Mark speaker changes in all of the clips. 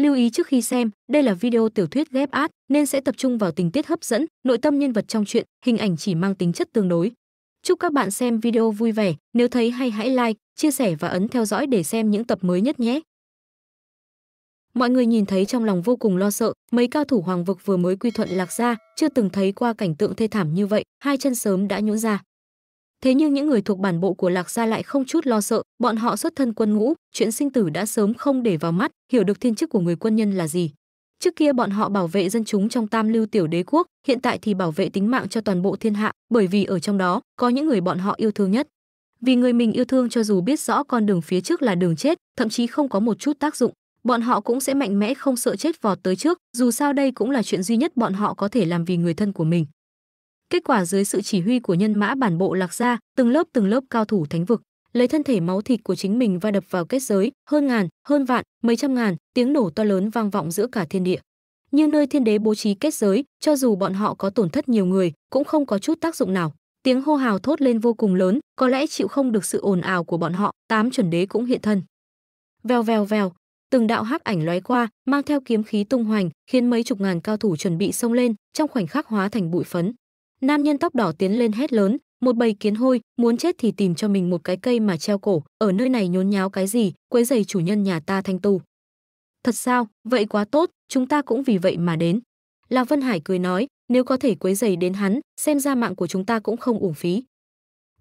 Speaker 1: Lưu ý trước khi xem, đây là video tiểu thuyết ghép át nên sẽ tập trung vào tình tiết hấp dẫn, nội tâm nhân vật trong truyện, hình ảnh chỉ mang tính chất tương đối. Chúc các bạn xem video vui vẻ, nếu thấy hay hãy like, chia sẻ và ấn theo dõi để xem những tập mới nhất nhé. Mọi người nhìn thấy trong lòng vô cùng lo sợ, mấy cao thủ hoàng vực vừa mới quy thuận lạc ra, chưa từng thấy qua cảnh tượng thê thảm như vậy, hai chân sớm đã nhũn ra. Thế nhưng những người thuộc bản bộ của Lạc Gia lại không chút lo sợ, bọn họ xuất thân quân ngũ, chuyện sinh tử đã sớm không để vào mắt, hiểu được thiên chức của người quân nhân là gì. Trước kia bọn họ bảo vệ dân chúng trong Tam Lưu tiểu đế quốc, hiện tại thì bảo vệ tính mạng cho toàn bộ thiên hạ, bởi vì ở trong đó có những người bọn họ yêu thương nhất. Vì người mình yêu thương cho dù biết rõ con đường phía trước là đường chết, thậm chí không có một chút tác dụng, bọn họ cũng sẽ mạnh mẽ không sợ chết vọt tới trước, dù sao đây cũng là chuyện duy nhất bọn họ có thể làm vì người thân của mình. Kết quả dưới sự chỉ huy của nhân mã bản bộ Lạc Gia, từng lớp từng lớp cao thủ thánh vực, lấy thân thể máu thịt của chính mình va đập vào kết giới, hơn ngàn, hơn vạn, mấy trăm ngàn, tiếng nổ to lớn vang vọng giữa cả thiên địa. Như nơi thiên đế bố trí kết giới, cho dù bọn họ có tổn thất nhiều người, cũng không có chút tác dụng nào. Tiếng hô hào thốt lên vô cùng lớn, có lẽ chịu không được sự ồn ào của bọn họ, tám chuẩn đế cũng hiện thân. Vèo vèo vèo, từng đạo hắc ảnh lóe qua, mang theo kiếm khí tung hoành, khiến mấy chục ngàn cao thủ chuẩn bị xông lên, trong khoảnh khắc hóa thành bụi phấn. Nam nhân tóc đỏ tiến lên hét lớn, một bầy kiến hôi, muốn chết thì tìm cho mình một cái cây mà treo cổ, ở nơi này nhốn nháo cái gì, quấy rầy chủ nhân nhà ta thanh tu. Thật sao, vậy quá tốt, chúng ta cũng vì vậy mà đến. Lạc Vân Hải cười nói, nếu có thể quấy rầy đến hắn, xem ra mạng của chúng ta cũng không uổng phí.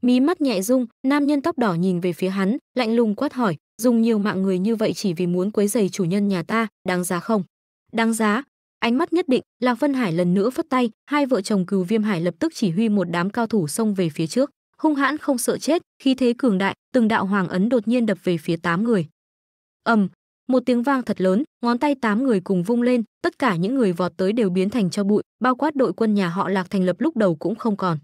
Speaker 1: Mí mắt nhẹ rung, nam nhân tóc đỏ nhìn về phía hắn, lạnh lùng quát hỏi, dùng nhiều mạng người như vậy chỉ vì muốn quấy rầy chủ nhân nhà ta, đáng giá không? Đáng giá, Ánh mắt nhất định, Lạc Vân Hải lần nữa phất tay, hai vợ chồng Cừu Viêm Hải lập tức chỉ huy một đám cao thủ xông về phía trước, hung hãn không sợ chết, khi thế cường đại, từng đạo hoàng ấn đột nhiên đập về phía tám người. Ầm, một tiếng vang thật lớn, ngón tay tám người cùng vung lên, tất cả những người vọt tới đều biến thành cho bụi, bao quát đội quân nhà họ Lạc thành lập lúc đầu cũng không còn.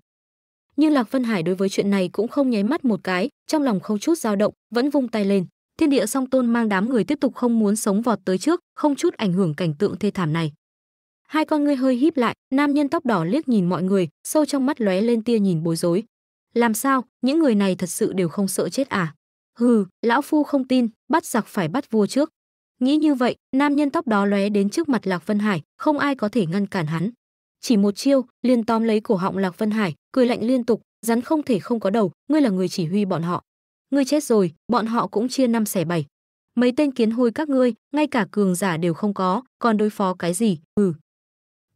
Speaker 1: Nhưng Lạc Vân Hải đối với chuyện này cũng không nháy mắt một cái, trong lòng không chút dao động, vẫn vung tay lên. Thiên địa song tôn mang đám người tiếp tục không muốn sống vọt tới trước, không chút ảnh hưởng cảnh tượng thê thảm này hai con ngươi hơi híp lại nam nhân tóc đỏ liếc nhìn mọi người sâu trong mắt lóe lên tia nhìn bối rối làm sao những người này thật sự đều không sợ chết à hừ lão phu không tin bắt giặc phải bắt vua trước nghĩ như vậy nam nhân tóc đó lóe đến trước mặt lạc vân hải không ai có thể ngăn cản hắn chỉ một chiêu liền tóm lấy cổ họng lạc vân hải cười lạnh liên tục rắn không thể không có đầu ngươi là người chỉ huy bọn họ ngươi chết rồi bọn họ cũng chia năm xẻ bảy mấy tên kiến hôi các ngươi ngay cả cường giả đều không có còn đối phó cái gì ừ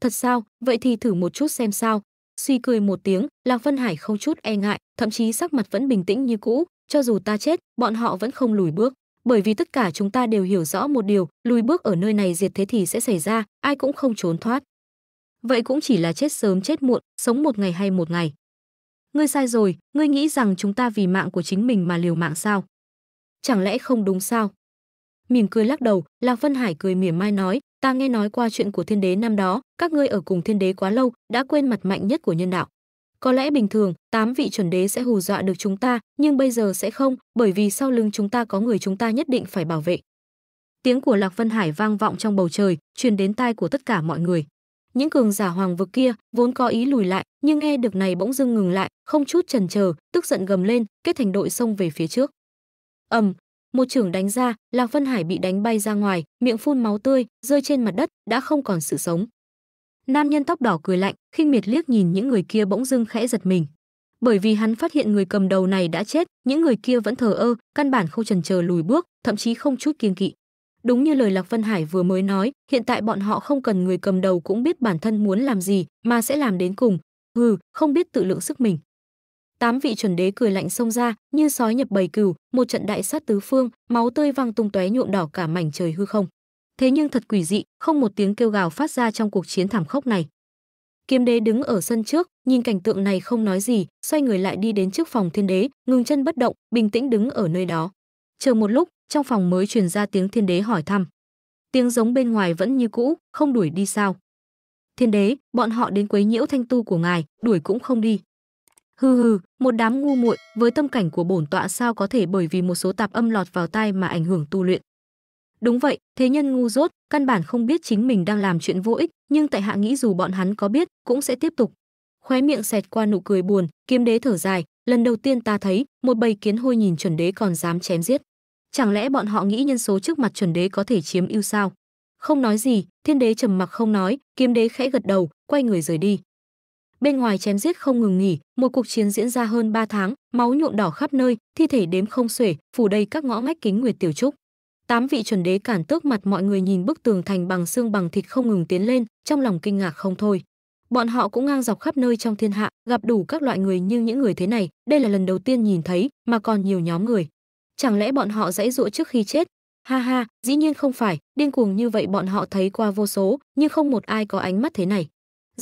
Speaker 1: Thật sao, vậy thì thử một chút xem sao. Suy cười một tiếng, Lạc Vân Hải không chút e ngại, thậm chí sắc mặt vẫn bình tĩnh như cũ, cho dù ta chết, bọn họ vẫn không lùi bước. Bởi vì tất cả chúng ta đều hiểu rõ một điều, lùi bước ở nơi này diệt thế thì sẽ xảy ra, ai cũng không trốn thoát. Vậy cũng chỉ là chết sớm chết muộn, sống một ngày hay một ngày. Ngươi sai rồi, ngươi nghĩ rằng chúng ta vì mạng của chính mình mà liều mạng sao? Chẳng lẽ không đúng sao? Mỉm cười lắc đầu, Lạc Vân Hải cười mỉa mai nói, ta nghe nói qua chuyện của thiên đế năm đó các ngươi ở cùng thiên đế quá lâu đã quên mặt mạnh nhất của nhân đạo có lẽ bình thường tám vị chuẩn đế sẽ hù dọa được chúng ta nhưng bây giờ sẽ không bởi vì sau lưng chúng ta có người chúng ta nhất định phải bảo vệ tiếng của lạc vân hải vang vọng trong bầu trời truyền đến tai của tất cả mọi người những cường giả hoàng vực kia vốn có ý lùi lại nhưng nghe được này bỗng dưng ngừng lại không chút chần chờ tức giận gầm lên kết thành đội xông về phía trước ầm một trưởng đánh ra lạc vân hải bị đánh bay ra ngoài miệng phun máu tươi rơi trên mặt đất đã không còn sự sống nam nhân tóc đỏ cười lạnh khinh miệt liếc nhìn những người kia bỗng dưng khẽ giật mình bởi vì hắn phát hiện người cầm đầu này đã chết những người kia vẫn thờ ơ căn bản không chần chờ lùi bước thậm chí không chút kiên kỵ đúng như lời lạc vân hải vừa mới nói hiện tại bọn họ không cần người cầm đầu cũng biết bản thân muốn làm gì mà sẽ làm đến cùng hừ không biết tự lượng sức mình tám vị chuẩn đế cười lạnh xông ra như sói nhập bầy cừu một trận đại sát tứ phương máu tươi văng tung tóe nhuộm đỏ cả mảnh trời hư không thế nhưng thật quỷ dị không một tiếng kêu gào phát ra trong cuộc chiến thảm khốc này kiếm đế đứng ở sân trước nhìn cảnh tượng này không nói gì xoay người lại đi đến trước phòng thiên đế ngừng chân bất động bình tĩnh đứng ở nơi đó chờ một lúc trong phòng mới truyền ra tiếng thiên đế hỏi thăm tiếng giống bên ngoài vẫn như cũ không đuổi đi sao thiên đế bọn họ đến quấy nhiễu thanh tu của ngài đuổi cũng không đi Hừ hừ, một đám ngu muội, với tâm cảnh của bổn tọa sao có thể bởi vì một số tạp âm lọt vào tai mà ảnh hưởng tu luyện. Đúng vậy, thế nhân ngu dốt, căn bản không biết chính mình đang làm chuyện vô ích, nhưng tại hạ nghĩ dù bọn hắn có biết, cũng sẽ tiếp tục. Khóe miệng xẹt qua nụ cười buồn, kiếm đế thở dài, lần đầu tiên ta thấy, một bầy kiến hôi nhìn chuẩn đế còn dám chém giết. Chẳng lẽ bọn họ nghĩ nhân số trước mặt chuẩn đế có thể chiếm ưu sao? Không nói gì, thiên đế trầm mặc không nói, kiếm đế khẽ gật đầu, quay người rời đi. Bên ngoài chém giết không ngừng nghỉ, một cuộc chiến diễn ra hơn 3 tháng, máu nhuộm đỏ khắp nơi, thi thể đếm không xuể, phủ đầy các ngõ ngách kính nguyệt tiểu trúc. Tám vị chuẩn đế cản tước mặt mọi người nhìn bức tường thành bằng xương bằng thịt không ngừng tiến lên, trong lòng kinh ngạc không thôi. Bọn họ cũng ngang dọc khắp nơi trong thiên hạ, gặp đủ các loại người như những người thế này, đây là lần đầu tiên nhìn thấy, mà còn nhiều nhóm người. Chẳng lẽ bọn họ dãy dụa trước khi chết? Ha ha, dĩ nhiên không phải, điên cuồng như vậy bọn họ thấy qua vô số, nhưng không một ai có ánh mắt thế này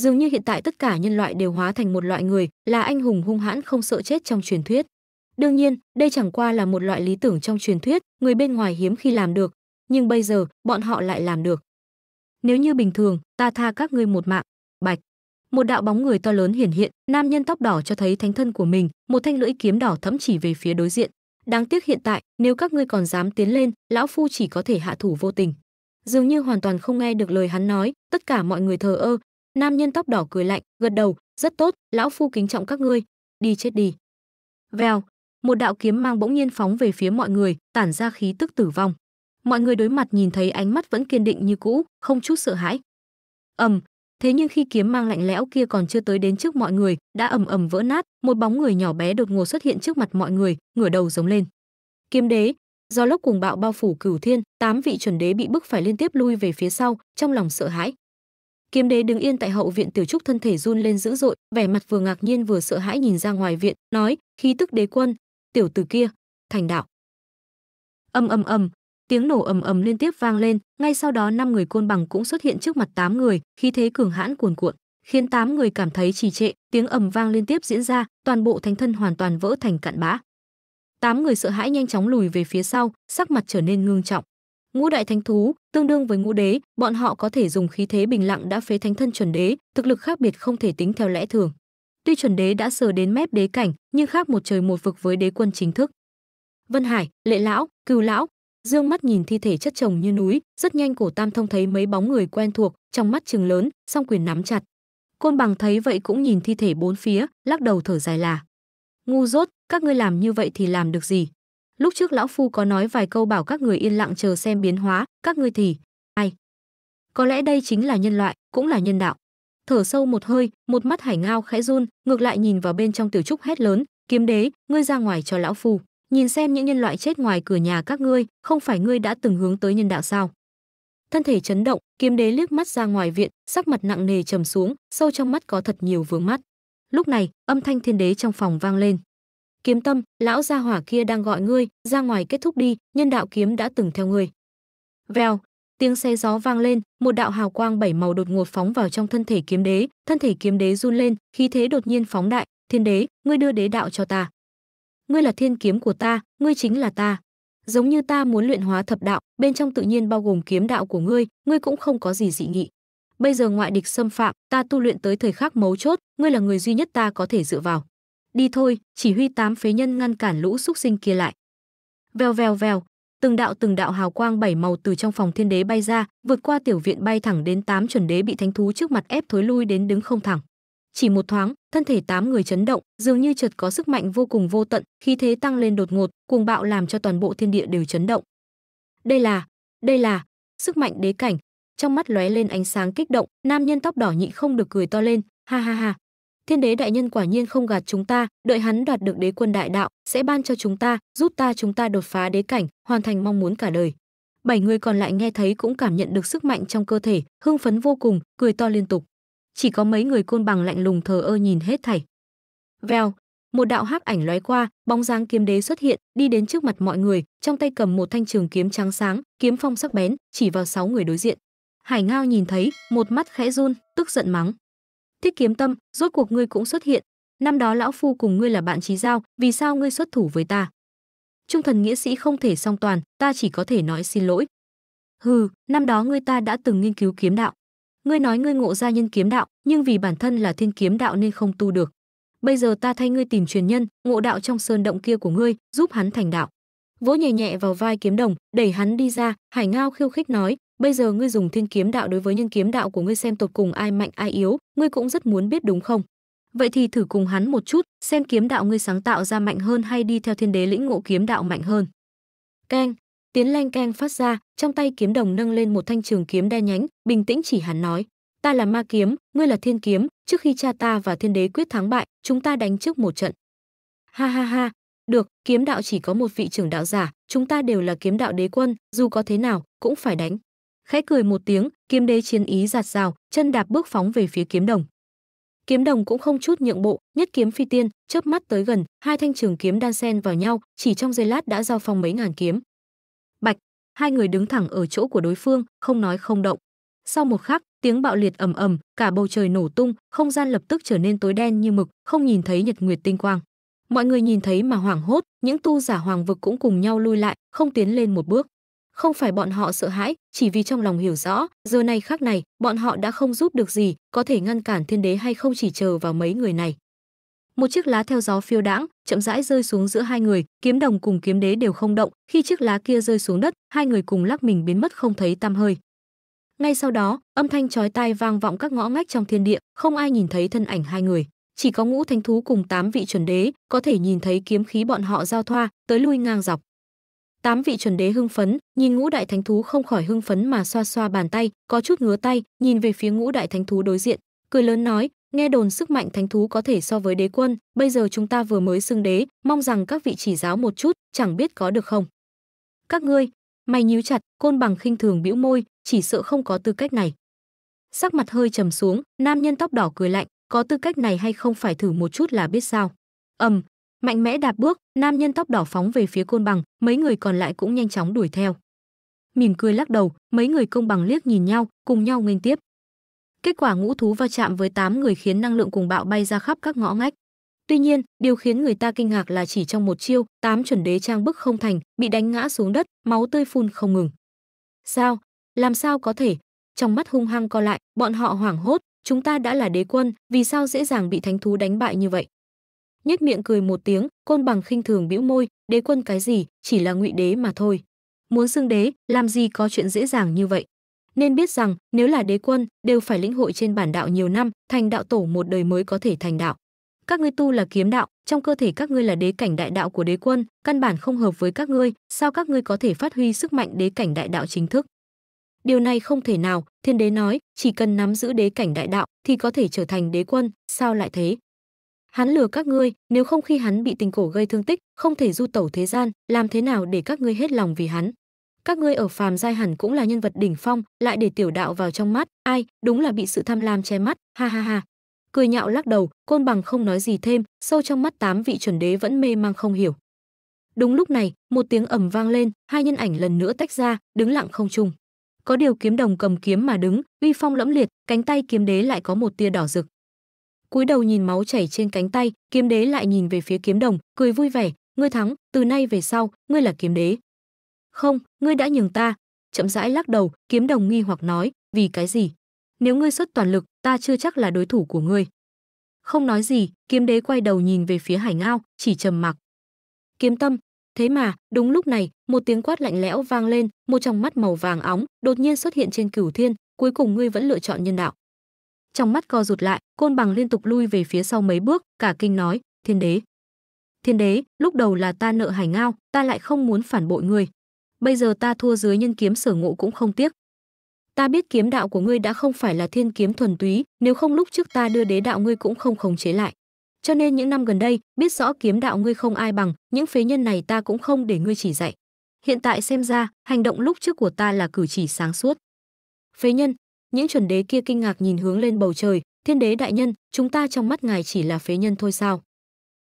Speaker 1: dường như hiện tại tất cả nhân loại đều hóa thành một loại người là anh hùng hung hãn không sợ chết trong truyền thuyết đương nhiên đây chẳng qua là một loại lý tưởng trong truyền thuyết người bên ngoài hiếm khi làm được nhưng bây giờ bọn họ lại làm được nếu như bình thường ta tha các ngươi một mạng bạch một đạo bóng người to lớn hiển hiện nam nhân tóc đỏ cho thấy thánh thân của mình một thanh lưỡi kiếm đỏ thẫm chỉ về phía đối diện đáng tiếc hiện tại nếu các ngươi còn dám tiến lên lão phu chỉ có thể hạ thủ vô tình dường như hoàn toàn không nghe được lời hắn nói tất cả mọi người thờ ơ Nam nhân tóc đỏ cười lạnh, gật đầu, rất tốt, lão phu kính trọng các ngươi, đi chết đi. Vèo, một đạo kiếm mang bỗng nhiên phóng về phía mọi người, tản ra khí tức tử vong. Mọi người đối mặt nhìn thấy ánh mắt vẫn kiên định như cũ, không chút sợ hãi. Ầm, thế nhưng khi kiếm mang lạnh lẽo kia còn chưa tới đến trước mọi người, đã ầm ầm vỡ nát, một bóng người nhỏ bé đột ngột xuất hiện trước mặt mọi người, ngửa đầu giống lên. Kiếm đế, do lốc cuồng bạo bao phủ cửu thiên, tám vị chuẩn đế bị bức phải liên tiếp lui về phía sau, trong lòng sợ hãi. Kiếm đế đứng yên tại hậu viện tiểu trúc thân thể run lên dữ dội, vẻ mặt vừa ngạc nhiên vừa sợ hãi nhìn ra ngoài viện, nói: "Khí tức đế quân, tiểu tử kia, thành đạo." âm âm âm tiếng nổ ầm ầm liên tiếp vang lên, ngay sau đó năm người côn bằng cũng xuất hiện trước mặt tám người, khí thế cường hãn cuồn cuộn, khiến tám người cảm thấy trì trệ, tiếng ầm vang liên tiếp diễn ra, toàn bộ thánh thân hoàn toàn vỡ thành cạn bã. Tám người sợ hãi nhanh chóng lùi về phía sau, sắc mặt trở nên ngương trọng ngũ đại thánh thú tương đương với ngũ đế bọn họ có thể dùng khí thế bình lặng đã phế thánh thân chuẩn đế thực lực khác biệt không thể tính theo lẽ thường tuy chuẩn đế đã sờ đến mép đế cảnh nhưng khác một trời một vực với đế quân chính thức vân hải lệ lão cừu lão dương mắt nhìn thi thể chất chồng như núi rất nhanh cổ tam thông thấy mấy bóng người quen thuộc trong mắt chừng lớn song quyền nắm chặt côn bằng thấy vậy cũng nhìn thi thể bốn phía lắc đầu thở dài là ngu dốt các ngươi làm như vậy thì làm được gì lúc trước lão phu có nói vài câu bảo các người yên lặng chờ xem biến hóa các ngươi thì ai có lẽ đây chính là nhân loại cũng là nhân đạo thở sâu một hơi một mắt hải ngao khẽ run ngược lại nhìn vào bên trong tiểu trúc hét lớn kiếm đế ngươi ra ngoài cho lão phu nhìn xem những nhân loại chết ngoài cửa nhà các ngươi không phải ngươi đã từng hướng tới nhân đạo sao thân thể chấn động kiếm đế liếc mắt ra ngoài viện sắc mặt nặng nề trầm xuống sâu trong mắt có thật nhiều vướng mắt lúc này âm thanh thiên đế trong phòng vang lên kiếm tâm lão gia hỏa kia đang gọi ngươi ra ngoài kết thúc đi nhân đạo kiếm đã từng theo ngươi vèo tiếng xe gió vang lên một đạo hào quang bảy màu đột ngột phóng vào trong thân thể kiếm đế thân thể kiếm đế run lên khí thế đột nhiên phóng đại thiên đế ngươi đưa đế đạo cho ta ngươi là thiên kiếm của ta ngươi chính là ta giống như ta muốn luyện hóa thập đạo bên trong tự nhiên bao gồm kiếm đạo của ngươi ngươi cũng không có gì dị nghị bây giờ ngoại địch xâm phạm ta tu luyện tới thời khắc mấu chốt ngươi là người duy nhất ta có thể dựa vào đi thôi chỉ huy tám phế nhân ngăn cản lũ xúc sinh kia lại vèo vèo vèo từng đạo từng đạo hào quang bảy màu từ trong phòng thiên đế bay ra vượt qua tiểu viện bay thẳng đến tám chuẩn đế bị thánh thú trước mặt ép thối lui đến đứng không thẳng chỉ một thoáng thân thể tám người chấn động dường như chợt có sức mạnh vô cùng vô tận khí thế tăng lên đột ngột cuồng bạo làm cho toàn bộ thiên địa đều chấn động đây là đây là sức mạnh đế cảnh trong mắt lóe lên ánh sáng kích động nam nhân tóc đỏ nhị không được cười to lên ha ha ha Thiên đế đại nhân quả nhiên không gạt chúng ta, đợi hắn đoạt được đế quân đại đạo, sẽ ban cho chúng ta, giúp ta chúng ta đột phá đế cảnh, hoàn thành mong muốn cả đời. Bảy người còn lại nghe thấy cũng cảm nhận được sức mạnh trong cơ thể, hưng phấn vô cùng, cười to liên tục. Chỉ có mấy người côn bằng lạnh lùng thờ ơ nhìn hết thảy. Vèo, một đạo hắc ảnh lóe qua, bóng dáng kiếm đế xuất hiện, đi đến trước mặt mọi người, trong tay cầm một thanh trường kiếm trắng sáng, kiếm phong sắc bén, chỉ vào sáu người đối diện. Hải Ngao nhìn thấy, một mắt khẽ run, tức giận mắng: Tiết Kiếm Tâm, rốt cuộc ngươi cũng xuất hiện, năm đó lão phu cùng ngươi là bạn chí giao, vì sao ngươi xuất thủ với ta? Trung thần nghĩa sĩ không thể song toàn, ta chỉ có thể nói xin lỗi. Hừ, năm đó ngươi ta đã từng nghiên cứu kiếm đạo. Ngươi nói ngươi ngộ ra nhân kiếm đạo, nhưng vì bản thân là thiên kiếm đạo nên không tu được. Bây giờ ta thay ngươi tìm truyền nhân, ngộ đạo trong sơn động kia của ngươi, giúp hắn thành đạo. Vỗ nhẹ nhẹ vào vai kiếm đồng, đẩy hắn đi ra, Hải Ngao khiêu khích nói, bây giờ ngươi dùng thiên kiếm đạo đối với nhân kiếm đạo của ngươi xem tột cùng ai mạnh ai yếu ngươi cũng rất muốn biết đúng không vậy thì thử cùng hắn một chút xem kiếm đạo ngươi sáng tạo ra mạnh hơn hay đi theo thiên đế lĩnh ngộ kiếm đạo mạnh hơn keng tiến lanh keng phát ra trong tay kiếm đồng nâng lên một thanh trường kiếm đen nhánh bình tĩnh chỉ hắn nói ta là ma kiếm ngươi là thiên kiếm trước khi cha ta và thiên đế quyết thắng bại chúng ta đánh trước một trận ha ha ha được kiếm đạo chỉ có một vị trưởng đạo giả chúng ta đều là kiếm đạo đế quân dù có thế nào cũng phải đánh khẽ cười một tiếng, kiếm đế chiến ý giạt rào, chân đạp bước phóng về phía kiếm đồng. Kiếm đồng cũng không chút nhượng bộ, nhất kiếm phi tiên, chớp mắt tới gần, hai thanh trường kiếm đan xen vào nhau, chỉ trong giây lát đã giao phong mấy ngàn kiếm. Bạch, hai người đứng thẳng ở chỗ của đối phương, không nói không động. Sau một khắc, tiếng bạo liệt ầm ầm, cả bầu trời nổ tung, không gian lập tức trở nên tối đen như mực, không nhìn thấy nhật nguyệt tinh quang. Mọi người nhìn thấy mà hoảng hốt, những tu giả hoàng vực cũng cùng nhau lui lại, không tiến lên một bước không phải bọn họ sợ hãi chỉ vì trong lòng hiểu rõ giờ này khác này bọn họ đã không giúp được gì có thể ngăn cản thiên đế hay không chỉ chờ vào mấy người này một chiếc lá theo gió phiêu đãng chậm rãi rơi xuống giữa hai người kiếm đồng cùng kiếm đế đều không động khi chiếc lá kia rơi xuống đất hai người cùng lắc mình biến mất không thấy tăm hơi ngay sau đó âm thanh chói tai vang vọng các ngõ ngách trong thiên địa không ai nhìn thấy thân ảnh hai người chỉ có ngũ thánh thú cùng tám vị chuẩn đế có thể nhìn thấy kiếm khí bọn họ giao thoa tới lui ngang dọc tám vị chuẩn đế hưng phấn nhìn ngũ đại thánh thú không khỏi hưng phấn mà xoa xoa bàn tay có chút ngứa tay nhìn về phía ngũ đại thánh thú đối diện cười lớn nói nghe đồn sức mạnh thánh thú có thể so với đế quân bây giờ chúng ta vừa mới xưng đế mong rằng các vị chỉ giáo một chút chẳng biết có được không các ngươi mày nhíu chặt côn bằng khinh thường bĩu môi chỉ sợ không có tư cách này sắc mặt hơi trầm xuống nam nhân tóc đỏ cười lạnh có tư cách này hay không phải thử một chút là biết sao ầm mạnh mẽ đạp bước nam nhân tóc đỏ phóng về phía côn bằng mấy người còn lại cũng nhanh chóng đuổi theo mỉm cười lắc đầu mấy người công bằng liếc nhìn nhau cùng nhau nghênh tiếp kết quả ngũ thú va chạm với 8 người khiến năng lượng cùng bạo bay ra khắp các ngõ ngách tuy nhiên điều khiến người ta kinh ngạc là chỉ trong một chiêu tám chuẩn đế trang bức không thành bị đánh ngã xuống đất máu tươi phun không ngừng sao làm sao có thể trong mắt hung hăng co lại bọn họ hoảng hốt chúng ta đã là đế quân vì sao dễ dàng bị thánh thú đánh bại như vậy nhếch miệng cười một tiếng, côn bằng khinh thường bĩu môi, đế quân cái gì, chỉ là ngụy đế mà thôi. Muốn xưng đế, làm gì có chuyện dễ dàng như vậy. Nên biết rằng, nếu là đế quân, đều phải lĩnh hội trên bản đạo nhiều năm, thành đạo tổ một đời mới có thể thành đạo. Các ngươi tu là kiếm đạo, trong cơ thể các ngươi là đế cảnh đại đạo của đế quân, căn bản không hợp với các ngươi, sao các ngươi có thể phát huy sức mạnh đế cảnh đại đạo chính thức? Điều này không thể nào, thiên đế nói, chỉ cần nắm giữ đế cảnh đại đạo thì có thể trở thành đế quân, sao lại thế? hắn lừa các ngươi nếu không khi hắn bị tình cổ gây thương tích không thể du tẩu thế gian làm thế nào để các ngươi hết lòng vì hắn các ngươi ở phàm giai hẳn cũng là nhân vật đỉnh phong lại để tiểu đạo vào trong mắt ai đúng là bị sự tham lam che mắt ha ha ha cười nhạo lắc đầu côn bằng không nói gì thêm sâu trong mắt tám vị chuẩn đế vẫn mê mang không hiểu đúng lúc này một tiếng ầm vang lên hai nhân ảnh lần nữa tách ra đứng lặng không trung có điều kiếm đồng cầm kiếm mà đứng uy phong lẫm liệt cánh tay kiếm đế lại có một tia đỏ rực cúi đầu nhìn máu chảy trên cánh tay kiếm đế lại nhìn về phía kiếm đồng cười vui vẻ ngươi thắng từ nay về sau ngươi là kiếm đế không ngươi đã nhường ta chậm rãi lắc đầu kiếm đồng nghi hoặc nói vì cái gì nếu ngươi xuất toàn lực ta chưa chắc là đối thủ của ngươi không nói gì kiếm đế quay đầu nhìn về phía hải ngao chỉ trầm mặc kiếm tâm thế mà đúng lúc này một tiếng quát lạnh lẽo vang lên một trong mắt màu vàng óng đột nhiên xuất hiện trên cửu thiên cuối cùng ngươi vẫn lựa chọn nhân đạo trong mắt co rụt lại, côn bằng liên tục lui về phía sau mấy bước, cả kinh nói, thiên đế. Thiên đế, lúc đầu là ta nợ hải ngao, ta lại không muốn phản bội ngươi. Bây giờ ta thua dưới nhân kiếm sở ngộ cũng không tiếc. Ta biết kiếm đạo của ngươi đã không phải là thiên kiếm thuần túy, nếu không lúc trước ta đưa đế đạo ngươi cũng không khống chế lại. Cho nên những năm gần đây, biết rõ kiếm đạo ngươi không ai bằng, những phế nhân này ta cũng không để ngươi chỉ dạy. Hiện tại xem ra, hành động lúc trước của ta là cử chỉ sáng suốt. Phế nhân, những chuẩn đế kia kinh ngạc nhìn hướng lên bầu trời thiên đế đại nhân chúng ta trong mắt ngài chỉ là phế nhân thôi sao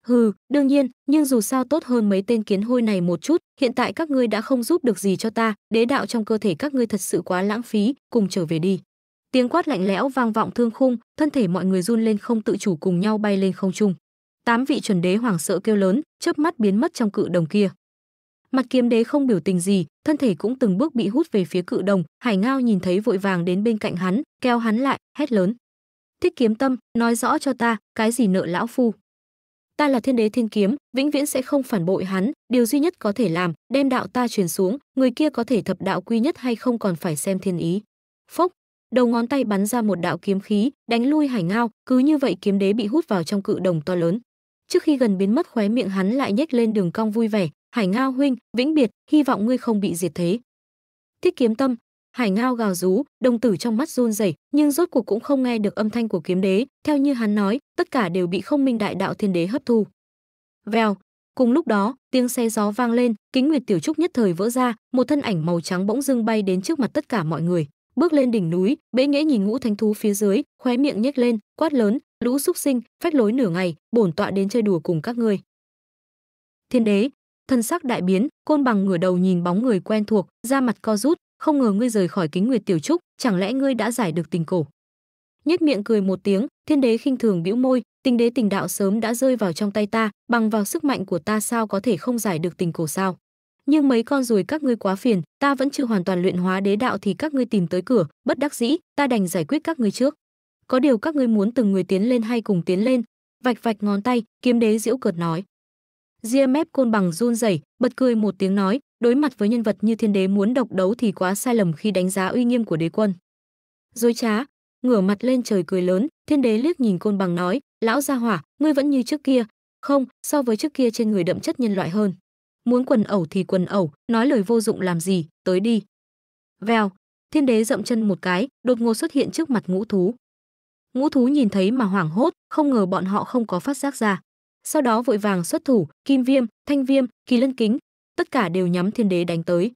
Speaker 1: hừ đương nhiên nhưng dù sao tốt hơn mấy tên kiến hôi này một chút hiện tại các ngươi đã không giúp được gì cho ta đế đạo trong cơ thể các ngươi thật sự quá lãng phí cùng trở về đi tiếng quát lạnh lẽo vang vọng thương khung thân thể mọi người run lên không tự chủ cùng nhau bay lên không trung tám vị chuẩn đế hoảng sợ kêu lớn chớp mắt biến mất trong cự đồng kia Mặt kiếm đế không biểu tình gì, thân thể cũng từng bước bị hút về phía cự đồng, Hải Ngao nhìn thấy vội vàng đến bên cạnh hắn, kéo hắn lại, hét lớn: "Thích kiếm tâm, nói rõ cho ta, cái gì nợ lão phu?" Ta là thiên đế thiên kiếm, vĩnh viễn sẽ không phản bội hắn, điều duy nhất có thể làm, đem đạo ta truyền xuống, người kia có thể thập đạo quy nhất hay không còn phải xem thiên ý. Phốc, đầu ngón tay bắn ra một đạo kiếm khí, đánh lui Hải Ngao, cứ như vậy kiếm đế bị hút vào trong cự đồng to lớn. Trước khi gần biến mất khóe miệng hắn lại nhếch lên đường cong vui vẻ, Hải Ngao huynh, vĩnh biệt, hy vọng ngươi không bị diệt thế. Thích kiếm tâm, Hải Ngao gào rú, đồng tử trong mắt run rẩy, nhưng rốt cuộc cũng không nghe được âm thanh của kiếm đế, theo như hắn nói, tất cả đều bị Không Minh Đại Đạo Thiên Đế hấp thu. Vèo, cùng lúc đó, tiếng xe gió vang lên, kính nguyệt tiểu trúc nhất thời vỡ ra, một thân ảnh màu trắng bỗng dưng bay đến trước mặt tất cả mọi người, bước lên đỉnh núi, bế nghễ nhìn ngũ thánh thú phía dưới, khóe miệng nhếch lên, quát lớn, lũ xúc sinh, phách lối nửa ngày, bổn tọa đến chơi đùa cùng các ngươi. Thiên đế, thân sắc đại biến côn bằng ngửa đầu nhìn bóng người quen thuộc da mặt co rút không ngờ ngươi rời khỏi kính nguyệt tiểu trúc chẳng lẽ ngươi đã giải được tình cổ nhếch miệng cười một tiếng thiên đế khinh thường bĩu môi tình đế tình đạo sớm đã rơi vào trong tay ta bằng vào sức mạnh của ta sao có thể không giải được tình cổ sao nhưng mấy con rồi các ngươi quá phiền ta vẫn chưa hoàn toàn luyện hóa đế đạo thì các ngươi tìm tới cửa bất đắc dĩ ta đành giải quyết các ngươi trước có điều các ngươi muốn từng người tiến lên hay cùng tiến lên vạch vạch ngón tay kiếm đế diễu cợt nói ria mép côn bằng run rẩy bật cười một tiếng nói đối mặt với nhân vật như thiên đế muốn độc đấu thì quá sai lầm khi đánh giá uy nghiêm của đế quân dối trá ngửa mặt lên trời cười lớn thiên đế liếc nhìn côn bằng nói lão gia hỏa ngươi vẫn như trước kia không so với trước kia trên người đậm chất nhân loại hơn muốn quần ẩu thì quần ẩu nói lời vô dụng làm gì tới đi vèo thiên đế dậm chân một cái đột ngột xuất hiện trước mặt ngũ thú ngũ thú nhìn thấy mà hoảng hốt không ngờ bọn họ không có phát giác ra sau đó vội vàng xuất thủ, Kim Viêm, Thanh Viêm, Kỳ Lân Kính, tất cả đều nhắm Thiên Đế đánh tới.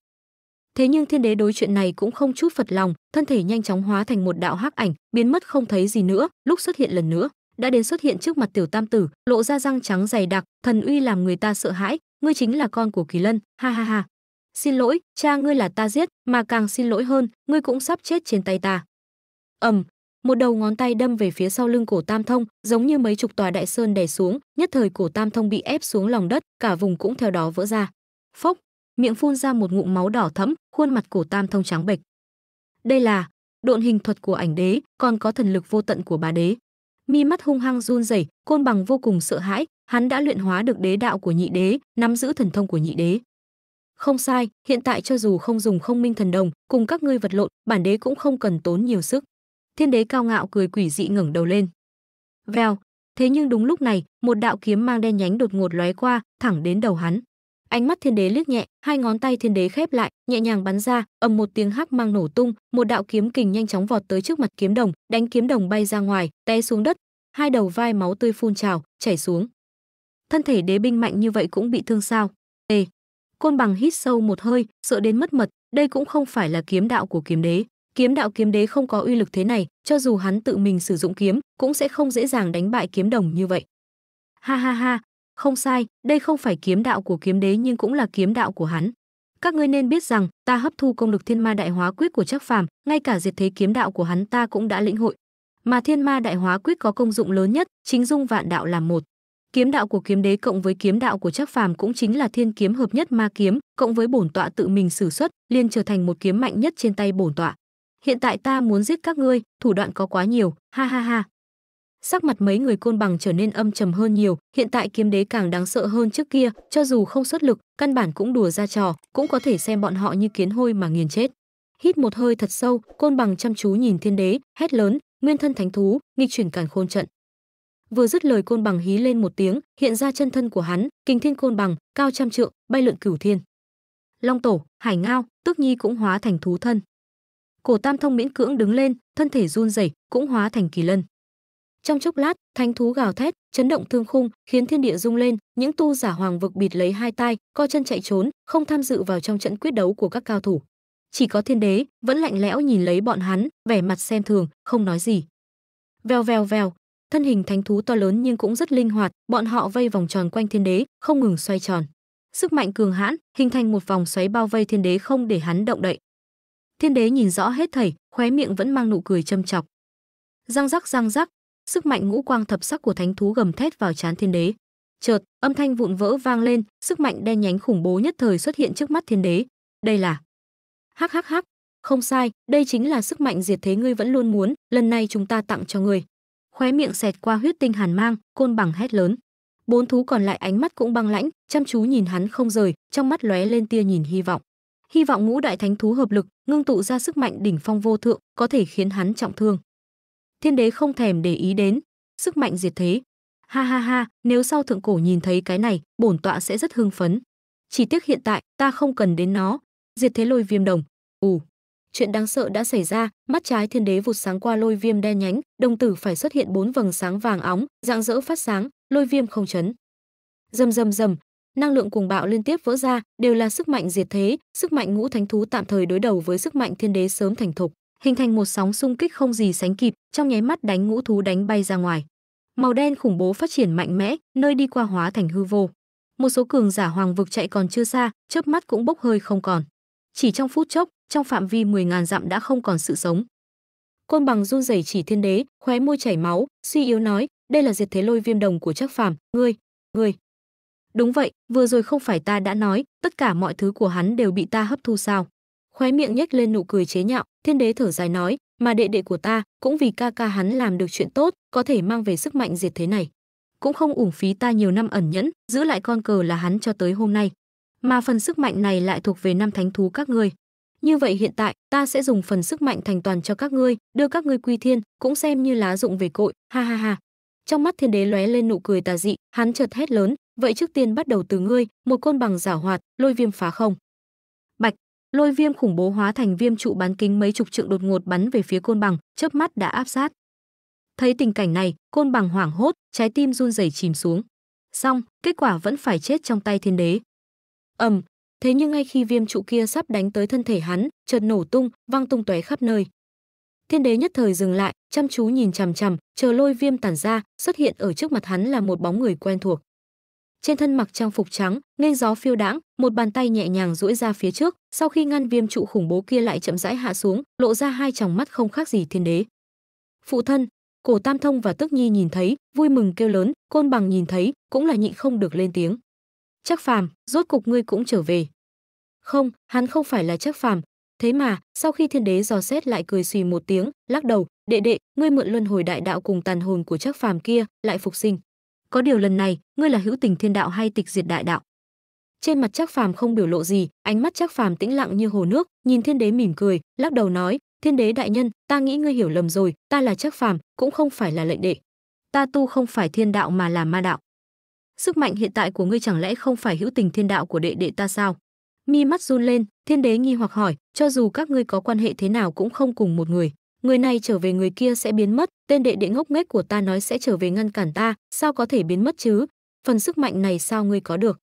Speaker 1: Thế nhưng Thiên Đế đối chuyện này cũng không chút phật lòng, thân thể nhanh chóng hóa thành một đạo hắc ảnh, biến mất không thấy gì nữa, lúc xuất hiện lần nữa, đã đến xuất hiện trước mặt Tiểu Tam tử, lộ ra răng trắng dày đặc, thần uy làm người ta sợ hãi, ngươi chính là con của Kỳ Lân, ha ha ha. Xin lỗi, cha ngươi là ta giết, mà càng xin lỗi hơn, ngươi cũng sắp chết trên tay ta. Ầm, một đầu ngón tay đâm về phía sau lưng cổ tam thông giống như mấy chục tòa đại sơn đè xuống nhất thời cổ tam thông bị ép xuống lòng đất cả vùng cũng theo đó vỡ ra phốc miệng phun ra một ngụm máu đỏ thẫm khuôn mặt cổ tam thông trắng bệch đây là độn hình thuật của ảnh đế còn có thần lực vô tận của bà đế mi mắt hung hăng run rẩy côn bằng vô cùng sợ hãi hắn đã luyện hóa được đế đạo của nhị đế nắm giữ thần thông của nhị đế không sai hiện tại cho dù không dùng không minh thần đồng cùng các ngươi vật lộn bản đế cũng không cần tốn nhiều sức Thiên đế cao ngạo cười quỷ dị ngẩng đầu lên. Vèo, thế nhưng đúng lúc này, một đạo kiếm mang đen nhánh đột ngột lóe qua, thẳng đến đầu hắn. Ánh mắt thiên đế liếc nhẹ, hai ngón tay thiên đế khép lại, nhẹ nhàng bắn ra, ầm một tiếng hắc mang nổ tung, một đạo kiếm kình nhanh chóng vọt tới trước mặt kiếm đồng, đánh kiếm đồng bay ra ngoài, té xuống đất, hai đầu vai máu tươi phun trào, chảy xuống. Thân thể đế binh mạnh như vậy cũng bị thương sao? Ê! Côn bằng hít sâu một hơi, sợ đến mất mật, đây cũng không phải là kiếm đạo của kiếm đế kiếm đạo kiếm đế không có uy lực thế này cho dù hắn tự mình sử dụng kiếm cũng sẽ không dễ dàng đánh bại kiếm đồng như vậy ha ha ha không sai đây không phải kiếm đạo của kiếm đế nhưng cũng là kiếm đạo của hắn các ngươi nên biết rằng ta hấp thu công lực thiên ma đại hóa quyết của trác phàm ngay cả diệt thế kiếm đạo của hắn ta cũng đã lĩnh hội mà thiên ma đại hóa quyết có công dụng lớn nhất chính dung vạn đạo làm một kiếm đạo của kiếm đế cộng với kiếm đạo của trác phàm cũng chính là thiên kiếm hợp nhất ma kiếm cộng với bổn tọa tự mình sử xuất liền trở thành một kiếm mạnh nhất trên tay bổn tọa hiện tại ta muốn giết các ngươi thủ đoạn có quá nhiều ha ha ha sắc mặt mấy người côn bằng trở nên âm trầm hơn nhiều hiện tại kiếm đế càng đáng sợ hơn trước kia cho dù không xuất lực căn bản cũng đùa ra trò cũng có thể xem bọn họ như kiến hôi mà nghiền chết hít một hơi thật sâu côn bằng chăm chú nhìn thiên đế hét lớn nguyên thân thánh thú nghịch chuyển càn khôn trận vừa dứt lời côn bằng hí lên một tiếng hiện ra chân thân của hắn kinh thiên côn bằng cao trăm trượng bay lượn cửu thiên long tổ hải ngao tức nhi cũng hóa thành thú thân cổ tam thông miễn cưỡng đứng lên thân thể run rẩy cũng hóa thành kỳ lân trong chốc lát thánh thú gào thét chấn động thương khung khiến thiên địa rung lên những tu giả hoàng vực bịt lấy hai tay co chân chạy trốn không tham dự vào trong trận quyết đấu của các cao thủ chỉ có thiên đế vẫn lạnh lẽo nhìn lấy bọn hắn vẻ mặt xem thường không nói gì vèo vèo vèo thân hình thánh thú to lớn nhưng cũng rất linh hoạt bọn họ vây vòng tròn quanh thiên đế không ngừng xoay tròn sức mạnh cường hãn hình thành một vòng xoáy bao vây thiên đế không để hắn động đậy Thiên đế nhìn rõ hết thảy, khóe miệng vẫn mang nụ cười châm chọc. Răng rắc răng rắc, sức mạnh ngũ quang thập sắc của thánh thú gầm thét vào trán thiên đế. Chợt, âm thanh vụn vỡ vang lên, sức mạnh đen nhánh khủng bố nhất thời xuất hiện trước mắt thiên đế. Đây là Hắc hắc hắc, không sai, đây chính là sức mạnh diệt thế ngươi vẫn luôn muốn, lần này chúng ta tặng cho ngươi. Khóe miệng xẹt qua huyết tinh hàn mang, côn bằng hét lớn. Bốn thú còn lại ánh mắt cũng băng lãnh, chăm chú nhìn hắn không rời, trong mắt lóe lên tia nhìn hy vọng hy vọng ngũ đại thánh thú hợp lực, ngưng tụ ra sức mạnh đỉnh phong vô thượng, có thể khiến hắn trọng thương. Thiên đế không thèm để ý đến, sức mạnh diệt thế. Ha ha ha, nếu sau thượng cổ nhìn thấy cái này, bổn tọa sẽ rất hưng phấn. Chỉ tiếc hiện tại, ta không cần đến nó. Diệt thế lôi viêm đồng. Ù. Chuyện đáng sợ đã xảy ra, mắt trái thiên đế vụt sáng qua lôi viêm đen nhánh, đồng tử phải xuất hiện bốn vầng sáng vàng óng, dạng dỡ phát sáng, lôi viêm không chấn. Rầm rầm rầm, năng lượng cuồng bạo liên tiếp vỡ ra, đều là sức mạnh diệt thế, sức mạnh ngũ thánh thú tạm thời đối đầu với sức mạnh thiên đế sớm thành thục, hình thành một sóng xung kích không gì sánh kịp, trong nháy mắt đánh ngũ thú đánh bay ra ngoài. Màu đen khủng bố phát triển mạnh mẽ, nơi đi qua hóa thành hư vô. Một số cường giả hoàng vực chạy còn chưa xa, chớp mắt cũng bốc hơi không còn. Chỉ trong phút chốc, trong phạm vi 10.000 dặm đã không còn sự sống. Côn bằng run rẩy chỉ thiên đế, khóe môi chảy máu, suy yếu nói, đây là diệt thế lôi viêm đồng của Trác Phàm, ngươi, ngươi, Đúng vậy, vừa rồi không phải ta đã nói, tất cả mọi thứ của hắn đều bị ta hấp thu sao? Khóe miệng nhếch lên nụ cười chế nhạo, thiên đế thở dài nói, mà đệ đệ của ta cũng vì ca ca hắn làm được chuyện tốt, có thể mang về sức mạnh diệt thế này. Cũng không uổng phí ta nhiều năm ẩn nhẫn, giữ lại con cờ là hắn cho tới hôm nay. Mà phần sức mạnh này lại thuộc về năm thánh thú các ngươi. Như vậy hiện tại, ta sẽ dùng phần sức mạnh thành toàn cho các ngươi, đưa các ngươi quy thiên, cũng xem như lá dụng về cội, ha ha ha. Trong mắt thiên đế lóe lên nụ cười tà dị, hắn chợt hét lớn, vậy trước tiên bắt đầu từ ngươi một côn bằng giả hoạt lôi viêm phá không bạch lôi viêm khủng bố hóa thành viêm trụ bán kính mấy chục trượng đột ngột bắn về phía côn bằng chớp mắt đã áp sát thấy tình cảnh này côn bằng hoảng hốt trái tim run rẩy chìm xuống xong kết quả vẫn phải chết trong tay thiên đế ầm thế nhưng ngay khi viêm trụ kia sắp đánh tới thân thể hắn chợt nổ tung văng tung tóe khắp nơi thiên đế nhất thời dừng lại chăm chú nhìn chằm chằm chờ lôi viêm tản ra xuất hiện ở trước mặt hắn là một bóng người quen thuộc trên thân mặc trang phục trắng nên gió phiêu đãng một bàn tay nhẹ nhàng duỗi ra phía trước sau khi ngăn viêm trụ khủng bố kia lại chậm rãi hạ xuống lộ ra hai tròng mắt không khác gì thiên đế phụ thân cổ tam thông và tức nhi nhìn thấy vui mừng kêu lớn côn bằng nhìn thấy cũng là nhịn không được lên tiếng chắc phàm rốt cục ngươi cũng trở về không hắn không phải là chắc phàm thế mà sau khi thiên đế dò xét lại cười xùy một tiếng lắc đầu đệ đệ ngươi mượn luân hồi đại đạo cùng tàn hồn của chắc phàm kia lại phục sinh có điều lần này ngươi là hữu tình thiên đạo hay tịch diệt đại đạo trên mặt chắc phàm không biểu lộ gì ánh mắt chắc phàm tĩnh lặng như hồ nước nhìn thiên đế mỉm cười lắc đầu nói thiên đế đại nhân ta nghĩ ngươi hiểu lầm rồi ta là chắc phàm cũng không phải là lệnh đệ ta tu không phải thiên đạo mà là ma đạo sức mạnh hiện tại của ngươi chẳng lẽ không phải hữu tình thiên đạo của đệ đệ ta sao mi mắt run lên thiên đế nghi hoặc hỏi cho dù các ngươi có quan hệ thế nào cũng không cùng một người người này trở về người kia sẽ biến mất, tên đệ đệ ngốc nghếch của ta nói sẽ trở về ngăn cản ta, sao có thể biến mất chứ? Phần sức mạnh này sao ngươi có được?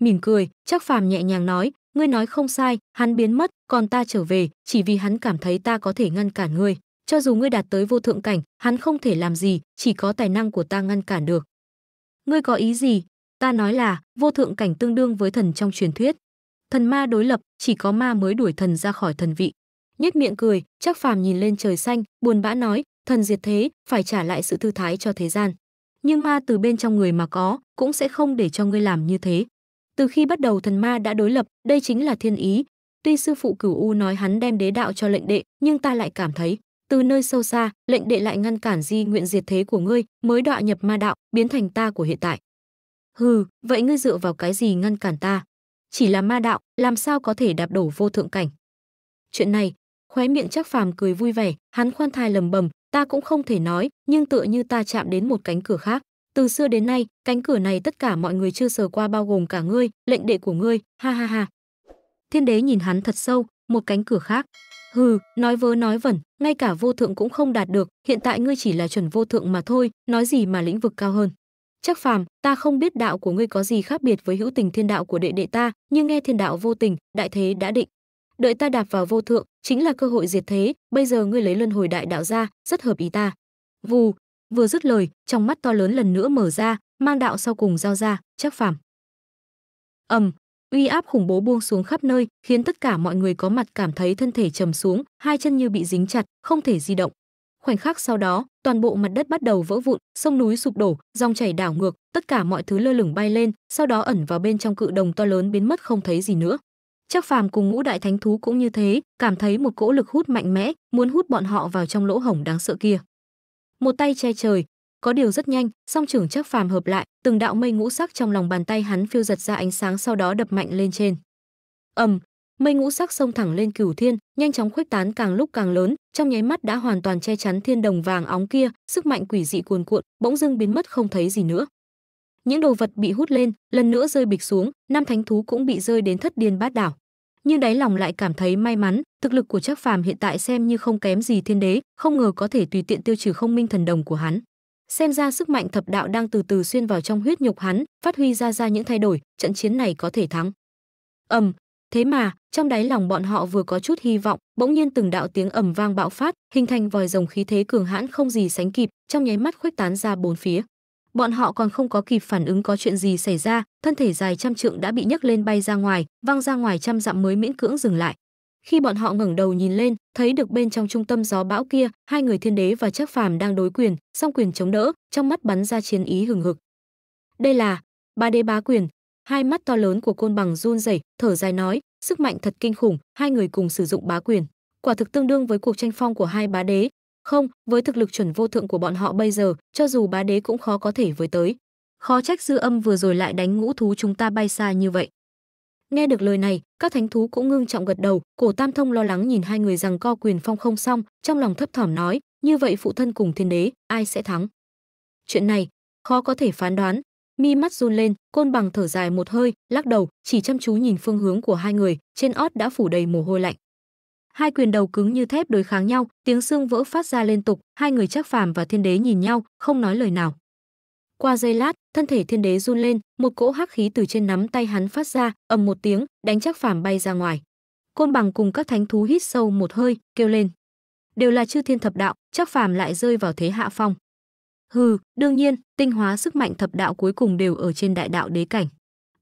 Speaker 1: Mỉm cười, chắc Phàm nhẹ nhàng nói, ngươi nói không sai, hắn biến mất, còn ta trở về, chỉ vì hắn cảm thấy ta có thể ngăn cản ngươi, cho dù ngươi đạt tới vô thượng cảnh, hắn không thể làm gì, chỉ có tài năng của ta ngăn cản được. Ngươi có ý gì? Ta nói là, vô thượng cảnh tương đương với thần trong truyền thuyết. Thần ma đối lập, chỉ có ma mới đuổi thần ra khỏi thần vị nhếch miệng cười chắc phàm nhìn lên trời xanh buồn bã nói thần diệt thế phải trả lại sự thư thái cho thế gian nhưng ma từ bên trong người mà có cũng sẽ không để cho ngươi làm như thế từ khi bắt đầu thần ma đã đối lập đây chính là thiên ý tuy sư phụ cửu u nói hắn đem đế đạo cho lệnh đệ nhưng ta lại cảm thấy từ nơi sâu xa lệnh đệ lại ngăn cản di nguyện diệt thế của ngươi mới đọa nhập ma đạo biến thành ta của hiện tại hừ vậy ngươi dựa vào cái gì ngăn cản ta chỉ là ma đạo làm sao có thể đạp đổ vô thượng cảnh chuyện này khóe miệng chắc phàm cười vui vẻ hắn khoan thai lầm bầm ta cũng không thể nói nhưng tựa như ta chạm đến một cánh cửa khác từ xưa đến nay cánh cửa này tất cả mọi người chưa sờ qua bao gồm cả ngươi lệnh đệ của ngươi ha ha ha thiên đế nhìn hắn thật sâu một cánh cửa khác hừ nói vớ nói vẩn ngay cả vô thượng cũng không đạt được hiện tại ngươi chỉ là chuẩn vô thượng mà thôi nói gì mà lĩnh vực cao hơn chắc phàm ta không biết đạo của ngươi có gì khác biệt với hữu tình thiên đạo của đệ đệ ta nhưng nghe thiên đạo vô tình đại thế đã định đợi ta đạp vào vô thượng chính là cơ hội diệt thế bây giờ ngươi lấy luân hồi đại đạo ra rất hợp ý ta vù vừa dứt lời trong mắt to lớn lần nữa mở ra mang đạo sau cùng giao ra chắc phàm ầm uy áp khủng bố buông xuống khắp nơi khiến tất cả mọi người có mặt cảm thấy thân thể trầm xuống hai chân như bị dính chặt không thể di động khoảnh khắc sau đó toàn bộ mặt đất bắt đầu vỡ vụn sông núi sụp đổ dòng chảy đảo ngược tất cả mọi thứ lơ lửng bay lên sau đó ẩn vào bên trong cự đồng to lớn biến mất không thấy gì nữa Chắc phàm cùng ngũ đại thánh thú cũng như thế, cảm thấy một cỗ lực hút mạnh mẽ, muốn hút bọn họ vào trong lỗ hổng đáng sợ kia. Một tay che trời, có điều rất nhanh, song trưởng chắc phàm hợp lại, từng đạo mây ngũ sắc trong lòng bàn tay hắn phiêu giật ra ánh sáng sau đó đập mạnh lên trên. Ầm, mây ngũ sắc xông thẳng lên cửu thiên, nhanh chóng khuếch tán càng lúc càng lớn, trong nháy mắt đã hoàn toàn che chắn thiên đồng vàng óng kia, sức mạnh quỷ dị cuồn cuộn, bỗng dưng biến mất không thấy gì nữa những đồ vật bị hút lên lần nữa rơi bịch xuống năm thánh thú cũng bị rơi đến thất điên bát đảo nhưng đáy lòng lại cảm thấy may mắn thực lực của trác phàm hiện tại xem như không kém gì thiên đế không ngờ có thể tùy tiện tiêu trừ không minh thần đồng của hắn xem ra sức mạnh thập đạo đang từ từ xuyên vào trong huyết nhục hắn phát huy ra ra những thay đổi trận chiến này có thể thắng ầm thế mà trong đáy lòng bọn họ vừa có chút hy vọng bỗng nhiên từng đạo tiếng ầm vang bạo phát hình thành vòi rồng khí thế cường hãn không gì sánh kịp trong nháy mắt khuếch tán ra bốn phía bọn họ còn không có kịp phản ứng có chuyện gì xảy ra thân thể dài trăm trượng đã bị nhấc lên bay ra ngoài văng ra ngoài trăm dặm mới miễn cưỡng dừng lại khi bọn họ ngẩng đầu nhìn lên thấy được bên trong trung tâm gió bão kia hai người thiên đế và trác phàm đang đối quyền song quyền chống đỡ trong mắt bắn ra chiến ý hừng hực đây là ba đế bá quyền hai mắt to lớn của côn bằng run rẩy thở dài nói sức mạnh thật kinh khủng hai người cùng sử dụng bá quyền quả thực tương đương với cuộc tranh phong của hai bá đế không, với thực lực chuẩn vô thượng của bọn họ bây giờ, cho dù bá đế cũng khó có thể với tới. Khó trách dư âm vừa rồi lại đánh ngũ thú chúng ta bay xa như vậy. Nghe được lời này, các thánh thú cũng ngưng trọng gật đầu, Cổ Tam Thông lo lắng nhìn hai người rằng co quyền phong không xong, trong lòng thấp thỏm nói, như vậy phụ thân cùng thiên đế, ai sẽ thắng? Chuyện này, khó có thể phán đoán. Mi mắt run lên, côn bằng thở dài một hơi, lắc đầu, chỉ chăm chú nhìn phương hướng của hai người, trên ót đã phủ đầy mồ hôi lạnh hai quyền đầu cứng như thép đối kháng nhau tiếng xương vỡ phát ra liên tục hai người chắc phàm và thiên đế nhìn nhau không nói lời nào qua giây lát thân thể thiên đế run lên một cỗ hắc khí từ trên nắm tay hắn phát ra ầm một tiếng đánh chắc phàm bay ra ngoài côn bằng cùng các thánh thú hít sâu một hơi kêu lên đều là chư thiên thập đạo chắc phàm lại rơi vào thế hạ phong hừ đương nhiên tinh hóa sức mạnh thập đạo cuối cùng đều ở trên đại đạo đế cảnh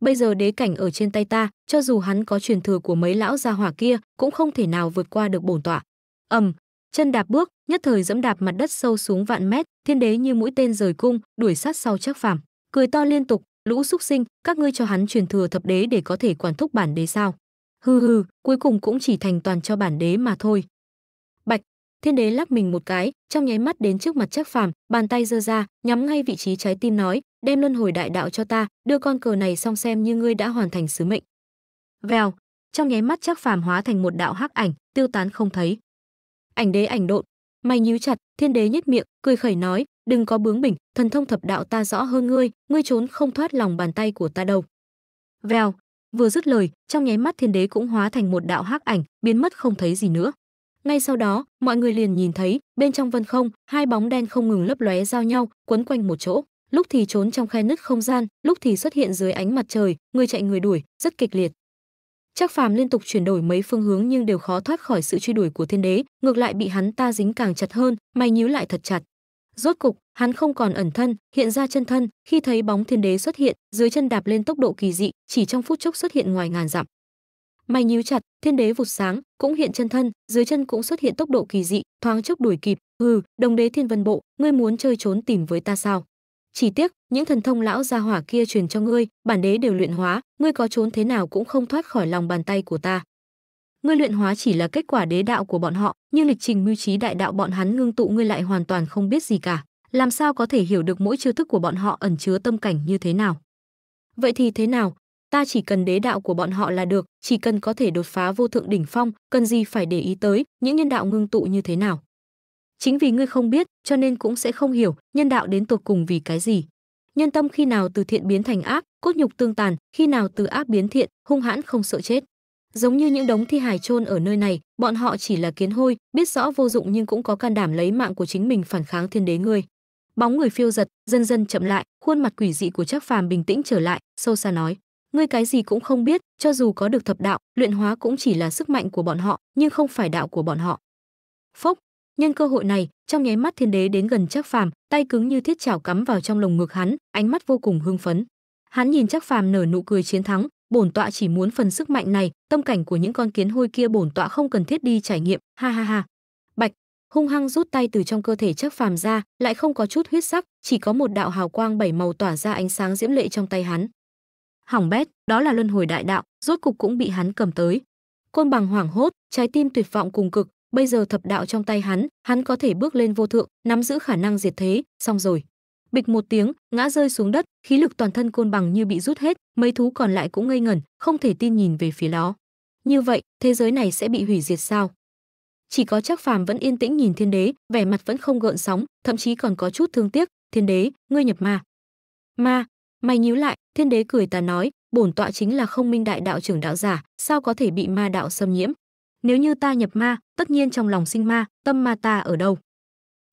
Speaker 1: bây giờ đế cảnh ở trên tay ta cho dù hắn có truyền thừa của mấy lão gia hỏa kia cũng không thể nào vượt qua được bổn tọa ầm chân đạp bước nhất thời dẫm đạp mặt đất sâu xuống vạn mét thiên đế như mũi tên rời cung đuổi sát sau chắc phàm cười to liên tục lũ xúc sinh các ngươi cho hắn truyền thừa thập đế để có thể quản thúc bản đế sao hừ hừ cuối cùng cũng chỉ thành toàn cho bản đế mà thôi bạch thiên đế lắc mình một cái trong nháy mắt đến trước mặt chắc phàm bàn tay giơ ra nhắm ngay vị trí trái tim nói đem luân hồi đại đạo cho ta đưa con cờ này xong xem như ngươi đã hoàn thành sứ mệnh vèo trong nháy mắt chắc phàm hóa thành một đạo hắc ảnh tiêu tán không thấy ảnh đế ảnh độn mày nhíu chặt thiên đế nhếch miệng cười khẩy nói đừng có bướng bỉnh thần thông thập đạo ta rõ hơn ngươi ngươi trốn không thoát lòng bàn tay của ta đâu vèo vừa dứt lời trong nháy mắt thiên đế cũng hóa thành một đạo hắc ảnh biến mất không thấy gì nữa ngay sau đó mọi người liền nhìn thấy bên trong vân không hai bóng đen không ngừng lấp lóe giao nhau quấn quanh một chỗ lúc thì trốn trong khe nứt không gian, lúc thì xuất hiện dưới ánh mặt trời, người chạy người đuổi, rất kịch liệt. Trác Phàm liên tục chuyển đổi mấy phương hướng nhưng đều khó thoát khỏi sự truy đuổi của Thiên Đế, ngược lại bị hắn ta dính càng chặt hơn, mày nhíu lại thật chặt. Rốt cục, hắn không còn ẩn thân, hiện ra chân thân, khi thấy bóng Thiên Đế xuất hiện, dưới chân đạp lên tốc độ kỳ dị, chỉ trong phút chốc xuất hiện ngoài ngàn dặm. Mày nhíu chặt, Thiên Đế vụt sáng, cũng hiện chân thân, dưới chân cũng xuất hiện tốc độ kỳ dị, thoáng chốc đuổi kịp, hừ, Đồng Đế Thiên Vân Bộ, ngươi muốn chơi trốn tìm với ta sao? chỉ tiếc những thần thông lão gia hỏa kia truyền cho ngươi bản đế đều luyện hóa ngươi có trốn thế nào cũng không thoát khỏi lòng bàn tay của ta ngươi luyện hóa chỉ là kết quả đế đạo của bọn họ nhưng lịch trình mưu trí đại đạo bọn hắn ngưng tụ ngươi lại hoàn toàn không biết gì cả làm sao có thể hiểu được mỗi chiêu thức của bọn họ ẩn chứa tâm cảnh như thế nào vậy thì thế nào ta chỉ cần đế đạo của bọn họ là được chỉ cần có thể đột phá vô thượng đỉnh phong cần gì phải để ý tới những nhân đạo ngưng tụ như thế nào Chính vì ngươi không biết, cho nên cũng sẽ không hiểu nhân đạo đến tột cùng vì cái gì. Nhân tâm khi nào từ thiện biến thành ác, cốt nhục tương tàn, khi nào từ ác biến thiện, hung hãn không sợ chết. Giống như những đống thi hài chôn ở nơi này, bọn họ chỉ là kiến hôi, biết rõ vô dụng nhưng cũng có can đảm lấy mạng của chính mình phản kháng thiên đế ngươi. Bóng người phiêu giật, dần dần chậm lại, khuôn mặt quỷ dị của Trác Phàm bình tĩnh trở lại, sâu xa nói: "Ngươi cái gì cũng không biết, cho dù có được thập đạo, luyện hóa cũng chỉ là sức mạnh của bọn họ, nhưng không phải đạo của bọn họ." Phốc, nhân cơ hội này trong nháy mắt thiên đế đến gần chắc phàm tay cứng như thiết chảo cắm vào trong lồng ngực hắn ánh mắt vô cùng hưng phấn hắn nhìn chắc phàm nở nụ cười chiến thắng bổn tọa chỉ muốn phần sức mạnh này tâm cảnh của những con kiến hôi kia bổn tọa không cần thiết đi trải nghiệm ha ha ha bạch hung hăng rút tay từ trong cơ thể chắc phàm ra lại không có chút huyết sắc chỉ có một đạo hào quang bảy màu tỏa ra ánh sáng diễm lệ trong tay hắn hỏng bét đó là luân hồi đại đạo rốt cục cũng bị hắn cầm tới côn bằng hoảng hốt trái tim tuyệt vọng cùng cực bây giờ thập đạo trong tay hắn hắn có thể bước lên vô thượng nắm giữ khả năng diệt thế xong rồi bịch một tiếng ngã rơi xuống đất khí lực toàn thân côn bằng như bị rút hết mấy thú còn lại cũng ngây ngẩn không thể tin nhìn về phía đó như vậy thế giới này sẽ bị hủy diệt sao chỉ có chắc phàm vẫn yên tĩnh nhìn thiên đế vẻ mặt vẫn không gợn sóng thậm chí còn có chút thương tiếc thiên đế ngươi nhập ma ma mày nhíu lại thiên đế cười ta nói bổn tọa chính là không minh đại đạo trưởng đạo giả sao có thể bị ma đạo xâm nhiễm nếu như ta nhập ma tất nhiên trong lòng sinh ma tâm ma ta ở đâu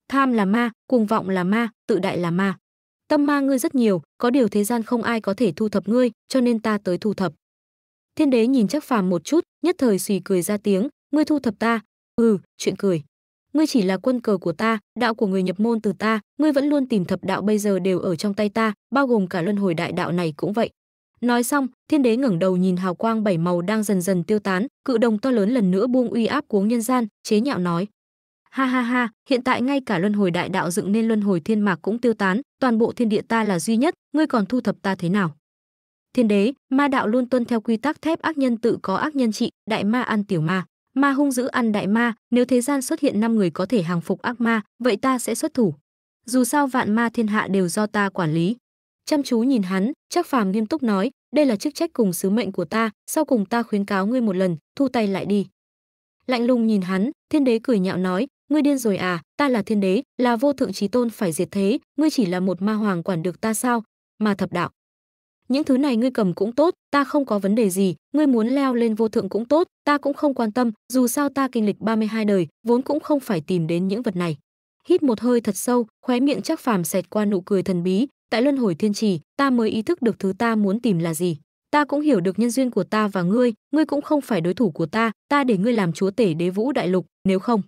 Speaker 1: tham là ma cuồng vọng là ma tự đại là ma tâm ma ngươi rất nhiều có điều thế gian không ai có thể thu thập ngươi cho nên ta tới thu thập thiên đế nhìn chắc phàm một chút nhất thời xùy cười ra tiếng ngươi thu thập ta ừ chuyện cười ngươi chỉ là quân cờ của ta đạo của người nhập môn từ ta ngươi vẫn luôn tìm thập đạo bây giờ đều ở trong tay ta bao gồm cả luân hồi đại đạo này cũng vậy Nói xong, thiên đế ngẩng đầu nhìn hào quang bảy màu đang dần dần tiêu tán, cự đồng to lớn lần nữa buông uy áp cuống nhân gian, chế nhạo nói: "Ha ha ha, hiện tại ngay cả luân hồi đại đạo dựng nên luân hồi thiên mạc cũng tiêu tán, toàn bộ thiên địa ta là duy nhất, ngươi còn thu thập ta thế nào?" Thiên đế, ma đạo luôn tuân theo quy tắc thép ác nhân tự có ác nhân trị, đại ma ăn tiểu ma, ma hung dữ ăn đại ma, nếu thế gian xuất hiện năm người có thể hàng phục ác ma, vậy ta sẽ xuất thủ. Dù sao vạn ma thiên hạ đều do ta quản lý, chăm chú nhìn hắn, Trác Phàm nghiêm túc nói, "Đây là chức trách cùng sứ mệnh của ta, sau cùng ta khuyến cáo ngươi một lần, thu tay lại đi." Lạnh lùng nhìn hắn, Thiên Đế cười nhạo nói, "Ngươi điên rồi à, ta là Thiên Đế, là vô thượng trí tôn phải diệt thế, ngươi chỉ là một ma hoàng quản được ta sao? Mà thập đạo. Những thứ này ngươi cầm cũng tốt, ta không có vấn đề gì, ngươi muốn leo lên vô thượng cũng tốt, ta cũng không quan tâm, dù sao ta kinh lịch 32 đời, vốn cũng không phải tìm đến những vật này." Hít một hơi thật sâu, khóe miệng Trác Phàm xẹt qua nụ cười thần bí, tại luân hồi thiên trì ta mới ý thức được thứ ta muốn tìm là gì ta cũng hiểu được nhân duyên của ta và ngươi ngươi cũng không phải đối thủ của ta ta để ngươi làm chúa tể đế vũ đại lục nếu không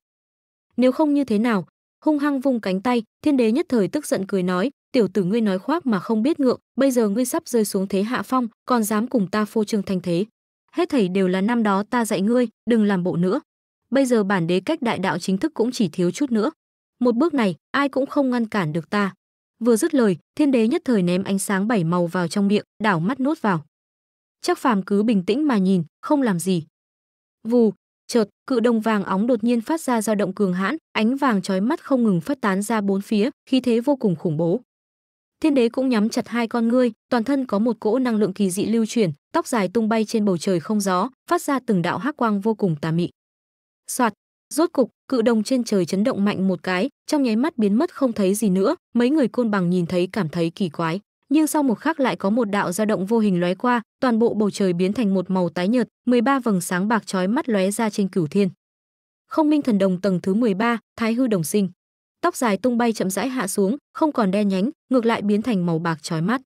Speaker 1: nếu không như thế nào hung hăng vung cánh tay thiên đế nhất thời tức giận cười nói tiểu tử ngươi nói khoác mà không biết ngượng bây giờ ngươi sắp rơi xuống thế hạ phong còn dám cùng ta phô trương thanh thế hết thảy đều là năm đó ta dạy ngươi đừng làm bộ nữa bây giờ bản đế cách đại đạo chính thức cũng chỉ thiếu chút nữa một bước này ai cũng không ngăn cản được ta Vừa dứt lời, thiên đế nhất thời ném ánh sáng bảy màu vào trong miệng, đảo mắt nuốt vào. Chắc phàm cứ bình tĩnh mà nhìn, không làm gì. Vù, chợt, cự đồng vàng óng đột nhiên phát ra dao động cường hãn, ánh vàng trói mắt không ngừng phát tán ra bốn phía, khí thế vô cùng khủng bố. Thiên đế cũng nhắm chặt hai con ngươi, toàn thân có một cỗ năng lượng kỳ dị lưu chuyển, tóc dài tung bay trên bầu trời không gió, phát ra từng đạo hắc quang vô cùng tà mị. Soạt, Rốt cục, cự đồng trên trời chấn động mạnh một cái, trong nháy mắt biến mất không thấy gì nữa, mấy người côn bằng nhìn thấy cảm thấy kỳ quái. Nhưng sau một khắc lại có một đạo dao động vô hình lóe qua, toàn bộ bầu trời biến thành một màu tái nhợt, 13 vầng sáng bạc chói mắt lóe ra trên cửu thiên. Không minh thần đồng tầng thứ 13, Thái hư đồng sinh. Tóc dài tung bay chậm rãi hạ xuống, không còn đen nhánh, ngược lại biến thành màu bạc chói mắt.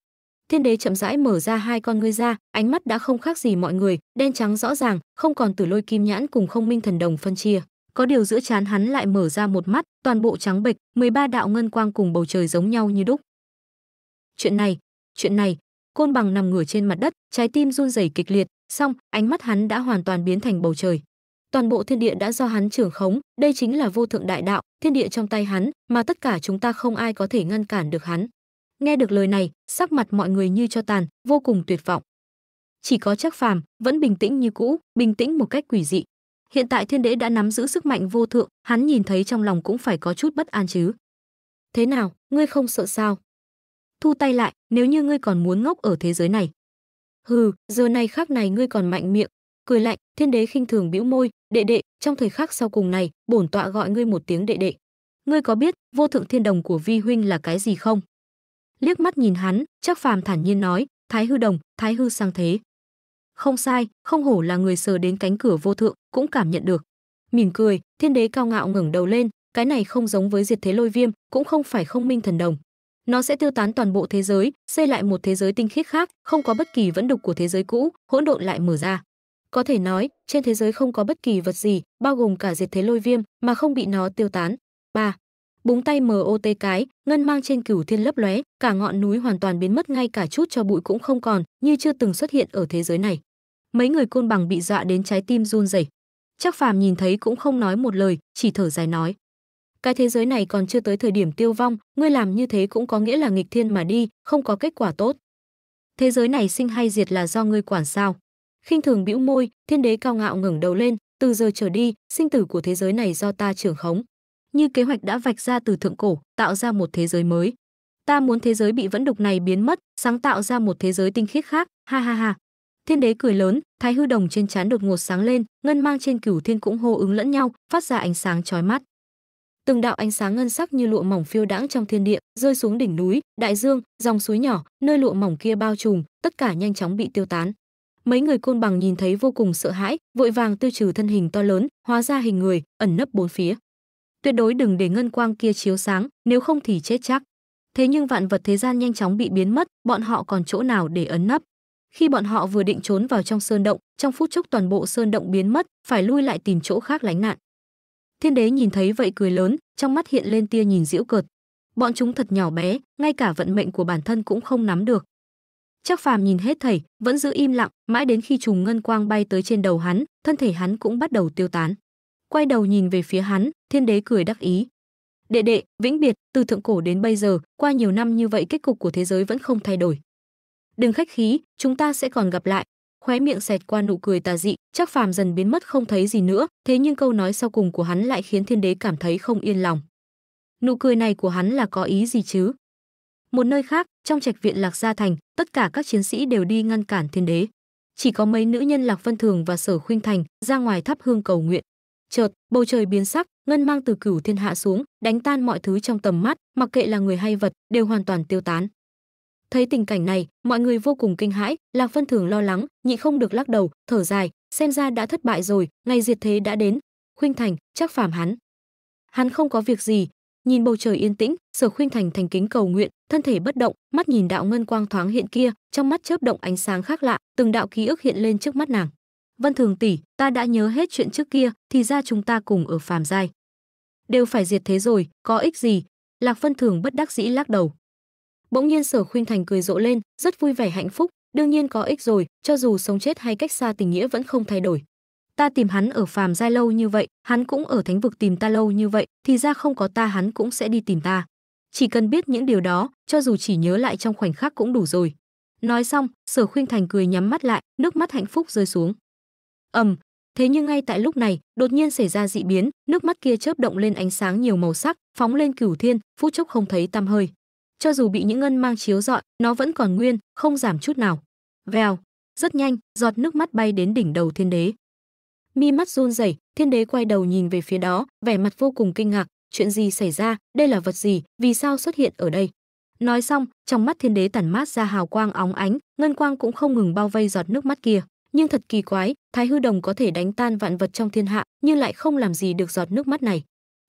Speaker 1: Thiên đế chậm rãi mở ra hai con ngươi ra, ánh mắt đã không khác gì mọi người, đen trắng rõ ràng, không còn từ lôi kim nhãn cùng không minh thần đồng phân chia có điều giữa chán hắn lại mở ra một mắt, toàn bộ trắng bệch, 13 đạo ngân quang cùng bầu trời giống nhau như đúc. Chuyện này, chuyện này, côn bằng nằm ngửa trên mặt đất, trái tim run rẩy kịch liệt, xong, ánh mắt hắn đã hoàn toàn biến thành bầu trời. Toàn bộ thiên địa đã do hắn trưởng khống, đây chính là vô thượng đại đạo, thiên địa trong tay hắn, mà tất cả chúng ta không ai có thể ngăn cản được hắn. Nghe được lời này, sắc mặt mọi người như cho tàn, vô cùng tuyệt vọng. Chỉ có chắc Phàm vẫn bình tĩnh như cũ, bình tĩnh một cách quỷ dị. Hiện tại thiên đế đã nắm giữ sức mạnh vô thượng, hắn nhìn thấy trong lòng cũng phải có chút bất an chứ. Thế nào, ngươi không sợ sao? Thu tay lại, nếu như ngươi còn muốn ngốc ở thế giới này. Hừ, giờ này khác này ngươi còn mạnh miệng, cười lạnh, thiên đế khinh thường bĩu môi, đệ đệ, trong thời khắc sau cùng này, bổn tọa gọi ngươi một tiếng đệ đệ. Ngươi có biết, vô thượng thiên đồng của vi huynh là cái gì không? Liếc mắt nhìn hắn, chắc phàm thản nhiên nói, thái hư đồng, thái hư sang thế. Không sai, không hổ là người sờ đến cánh cửa vô thượng, cũng cảm nhận được. Mỉm cười, Thiên Đế cao ngạo ngẩng đầu lên, cái này không giống với Diệt Thế Lôi Viêm, cũng không phải không minh thần đồng. Nó sẽ tiêu tán toàn bộ thế giới, xây lại một thế giới tinh khiết khác, không có bất kỳ vẫn đục của thế giới cũ, hỗn độn lại mở ra. Có thể nói, trên thế giới không có bất kỳ vật gì, bao gồm cả Diệt Thế Lôi Viêm mà không bị nó tiêu tán. 3 búng tay MOT cái, ngân mang trên cửu thiên lấp lóe, cả ngọn núi hoàn toàn biến mất ngay cả chút cho bụi cũng không còn, như chưa từng xuất hiện ở thế giới này. Mấy người côn bằng bị dọa đến trái tim run rẩy. Trác Phàm nhìn thấy cũng không nói một lời, chỉ thở dài nói: "Cái thế giới này còn chưa tới thời điểm tiêu vong, ngươi làm như thế cũng có nghĩa là nghịch thiên mà đi, không có kết quả tốt. Thế giới này sinh hay diệt là do ngươi quản sao?" Khinh thường bĩu môi, Thiên Đế cao ngạo ngẩng đầu lên, "Từ giờ trở đi, sinh tử của thế giới này do ta trưởng khống." Như kế hoạch đã vạch ra từ thượng cổ, tạo ra một thế giới mới. Ta muốn thế giới bị vẫn đục này biến mất, sáng tạo ra một thế giới tinh khiết khác, ha ha ha, Thiên đế cười lớn, thái hư đồng trên trán đột ngột sáng lên, ngân mang trên cửu thiên cũng hô ứng lẫn nhau, phát ra ánh sáng chói mắt. Từng đạo ánh sáng ngân sắc như lụa mỏng phiêu đãng trong thiên địa, rơi xuống đỉnh núi, đại dương, dòng suối nhỏ, nơi lụa mỏng kia bao trùm, tất cả nhanh chóng bị tiêu tán. Mấy người côn bằng nhìn thấy vô cùng sợ hãi, vội vàng tiêu trừ thân hình to lớn, hóa ra hình người, ẩn nấp bốn phía. Tuyệt đối đừng để ngân quang kia chiếu sáng, nếu không thì chết chắc. Thế nhưng vạn vật thế gian nhanh chóng bị biến mất, bọn họ còn chỗ nào để ẩn nấp? Khi bọn họ vừa định trốn vào trong sơn động, trong phút chốc toàn bộ sơn động biến mất, phải lui lại tìm chỗ khác lánh nạn. Thiên đế nhìn thấy vậy cười lớn, trong mắt hiện lên tia nhìn diễu cợt. Bọn chúng thật nhỏ bé, ngay cả vận mệnh của bản thân cũng không nắm được. Chắc phàm nhìn hết thầy vẫn giữ im lặng, mãi đến khi trùng ngân quang bay tới trên đầu hắn, thân thể hắn cũng bắt đầu tiêu tán. Quay đầu nhìn về phía hắn, thiên đế cười đắc ý. Đệ đệ, vĩnh biệt, từ thượng cổ đến bây giờ, qua nhiều năm như vậy kết cục của thế giới vẫn không thay đổi. Đừng khách khí, chúng ta sẽ còn gặp lại. Khóe miệng xẹt qua nụ cười tà dị, chắc phàm dần biến mất không thấy gì nữa, thế nhưng câu nói sau cùng của hắn lại khiến thiên đế cảm thấy không yên lòng. Nụ cười này của hắn là có ý gì chứ? Một nơi khác, trong trạch viện Lạc Gia Thành, tất cả các chiến sĩ đều đi ngăn cản thiên đế. Chỉ có mấy nữ nhân Lạc Vân Thường và Sở Khuynh Thành ra ngoài thắp hương cầu nguyện. Chợt, bầu trời biến sắc, ngân mang từ cửu thiên hạ xuống, đánh tan mọi thứ trong tầm mắt, mặc kệ là người hay vật, đều hoàn toàn tiêu tán thấy tình cảnh này mọi người vô cùng kinh hãi lạc vân thường lo lắng nhị không được lắc đầu thở dài xem ra đã thất bại rồi ngày diệt thế đã đến khuynh thành chắc phàm hắn hắn không có việc gì nhìn bầu trời yên tĩnh sở khuynh thành thành kính cầu nguyện thân thể bất động mắt nhìn đạo ngân quang thoáng hiện kia trong mắt chớp động ánh sáng khác lạ từng đạo ký ức hiện lên trước mắt nàng vân thường tỷ ta đã nhớ hết chuyện trước kia thì ra chúng ta cùng ở phàm giai đều phải diệt thế rồi có ích gì lạc vân thường bất đắc dĩ lắc đầu bỗng nhiên sở khuynh thành cười rộ lên rất vui vẻ hạnh phúc đương nhiên có ích rồi cho dù sống chết hay cách xa tình nghĩa vẫn không thay đổi ta tìm hắn ở phàm giai lâu như vậy hắn cũng ở thánh vực tìm ta lâu như vậy thì ra không có ta hắn cũng sẽ đi tìm ta chỉ cần biết những điều đó cho dù chỉ nhớ lại trong khoảnh khắc cũng đủ rồi nói xong sở khuynh thành cười nhắm mắt lại nước mắt hạnh phúc rơi xuống ầm thế nhưng ngay tại lúc này đột nhiên xảy ra dị biến nước mắt kia chớp động lên ánh sáng nhiều màu sắc phóng lên cửu thiên phút chốc không thấy tăm hơi cho dù bị những ngân mang chiếu rọi, nó vẫn còn nguyên, không giảm chút nào. Vèo, rất nhanh, giọt nước mắt bay đến đỉnh đầu thiên đế. Mi mắt run rẩy, thiên đế quay đầu nhìn về phía đó, vẻ mặt vô cùng kinh ngạc, chuyện gì xảy ra, đây là vật gì, vì sao xuất hiện ở đây? Nói xong, trong mắt thiên đế tản mát ra hào quang óng ánh, ngân quang cũng không ngừng bao vây giọt nước mắt kia. Nhưng thật kỳ quái, Thái Hư Đồng có thể đánh tan vạn vật trong thiên hạ, nhưng lại không làm gì được giọt nước mắt này.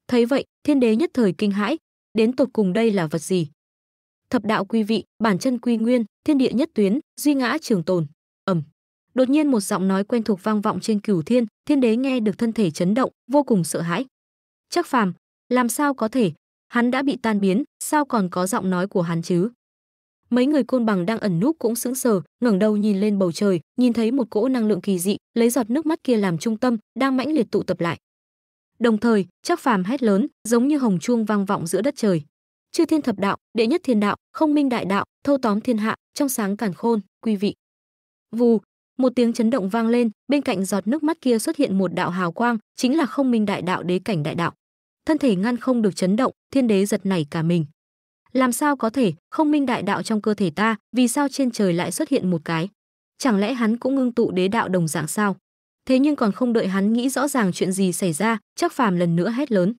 Speaker 1: Thấy vậy, thiên đế nhất thời kinh hãi, đến tột cùng đây là vật gì? thập đạo quy vị, bản chân quy nguyên, thiên địa nhất tuyến, duy ngã trường tồn. Ầm. Đột nhiên một giọng nói quen thuộc vang vọng trên cửu thiên, thiên đế nghe được thân thể chấn động, vô cùng sợ hãi. Chắc phàm, làm sao có thể, hắn đã bị tan biến, sao còn có giọng nói của hắn chứ? Mấy người côn bằng đang ẩn núp cũng sững sờ, ngẩng đầu nhìn lên bầu trời, nhìn thấy một cỗ năng lượng kỳ dị, lấy giọt nước mắt kia làm trung tâm, đang mãnh liệt tụ tập lại. Đồng thời, chắc Phàm hét lớn, giống như hồng chuông vang vọng giữa đất trời chư thiên thập đạo đệ nhất thiên đạo không minh đại đạo thâu tóm thiên hạ trong sáng càn khôn quý vị vù một tiếng chấn động vang lên bên cạnh giọt nước mắt kia xuất hiện một đạo hào quang chính là không minh đại đạo đế cảnh đại đạo thân thể ngăn không được chấn động thiên đế giật nảy cả mình làm sao có thể không minh đại đạo trong cơ thể ta vì sao trên trời lại xuất hiện một cái chẳng lẽ hắn cũng ngưng tụ đế đạo đồng dạng sao thế nhưng còn không đợi hắn nghĩ rõ ràng chuyện gì xảy ra chắc phàm lần nữa hét lớn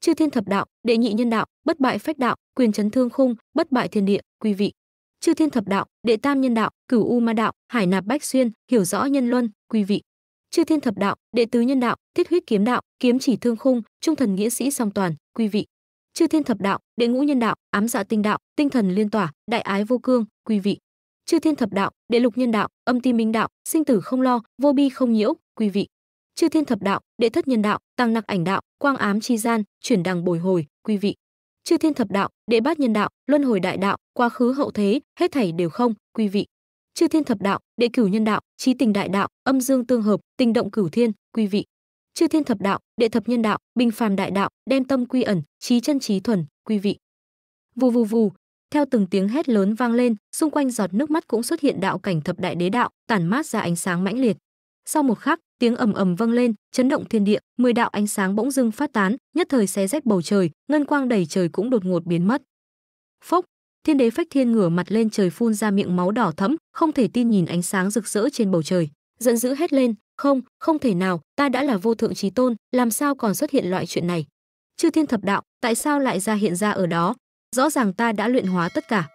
Speaker 1: chư thiên thập đạo đệ nhị nhân đạo bất bại phách đạo quyền chấn thương khung bất bại thiên địa quý vị chư thiên thập đạo đệ tam nhân đạo cửu u ma đạo hải nạp bách xuyên hiểu rõ nhân luân quý vị chư thiên thập đạo đệ tứ nhân đạo tiết huyết kiếm đạo kiếm chỉ thương khung trung thần nghĩa sĩ song toàn quý vị chư thiên thập đạo đệ ngũ nhân đạo ám dạ tinh đạo tinh thần liên tỏa đại ái vô cương quý vị chư thiên thập đạo đệ lục nhân đạo âm ti minh đạo sinh tử không lo vô bi không nhiễu quý vị chư thiên thập đạo đệ thất nhân đạo tăng nặc ảnh đạo, quang ám chi gian, chuyển đằng bồi hồi, quý vị. Chư thiên thập đạo, đệ bát nhân đạo, luân hồi đại đạo, quá khứ hậu thế, hết thảy đều không, quý vị. Chư thiên thập đạo, đệ cửu nhân đạo, trí tình đại đạo, âm dương tương hợp, tình động cửu thiên, quý vị. Chư thiên thập đạo, đệ thập nhân đạo, bình phàm đại đạo, đem tâm quy ẩn, trí chân trí thuần, quý vị. Vù vù vù, theo từng tiếng hét lớn vang lên, xung quanh giọt nước mắt cũng xuất hiện đạo cảnh thập đại đế đạo, tản mát ra ánh sáng mãnh liệt. Sau một khắc, tiếng ầm ầm vang lên chấn động thiên địa mười đạo ánh sáng bỗng dưng phát tán nhất thời xé rách bầu trời ngân quang đầy trời cũng đột ngột biến mất phốc thiên đế phách thiên ngửa mặt lên trời phun ra miệng máu đỏ thẫm không thể tin nhìn ánh sáng rực rỡ trên bầu trời giận dữ hét lên không không thể nào ta đã là vô thượng trí tôn làm sao còn xuất hiện loại chuyện này chư thiên thập đạo tại sao lại ra hiện ra ở đó rõ ràng ta đã luyện hóa tất cả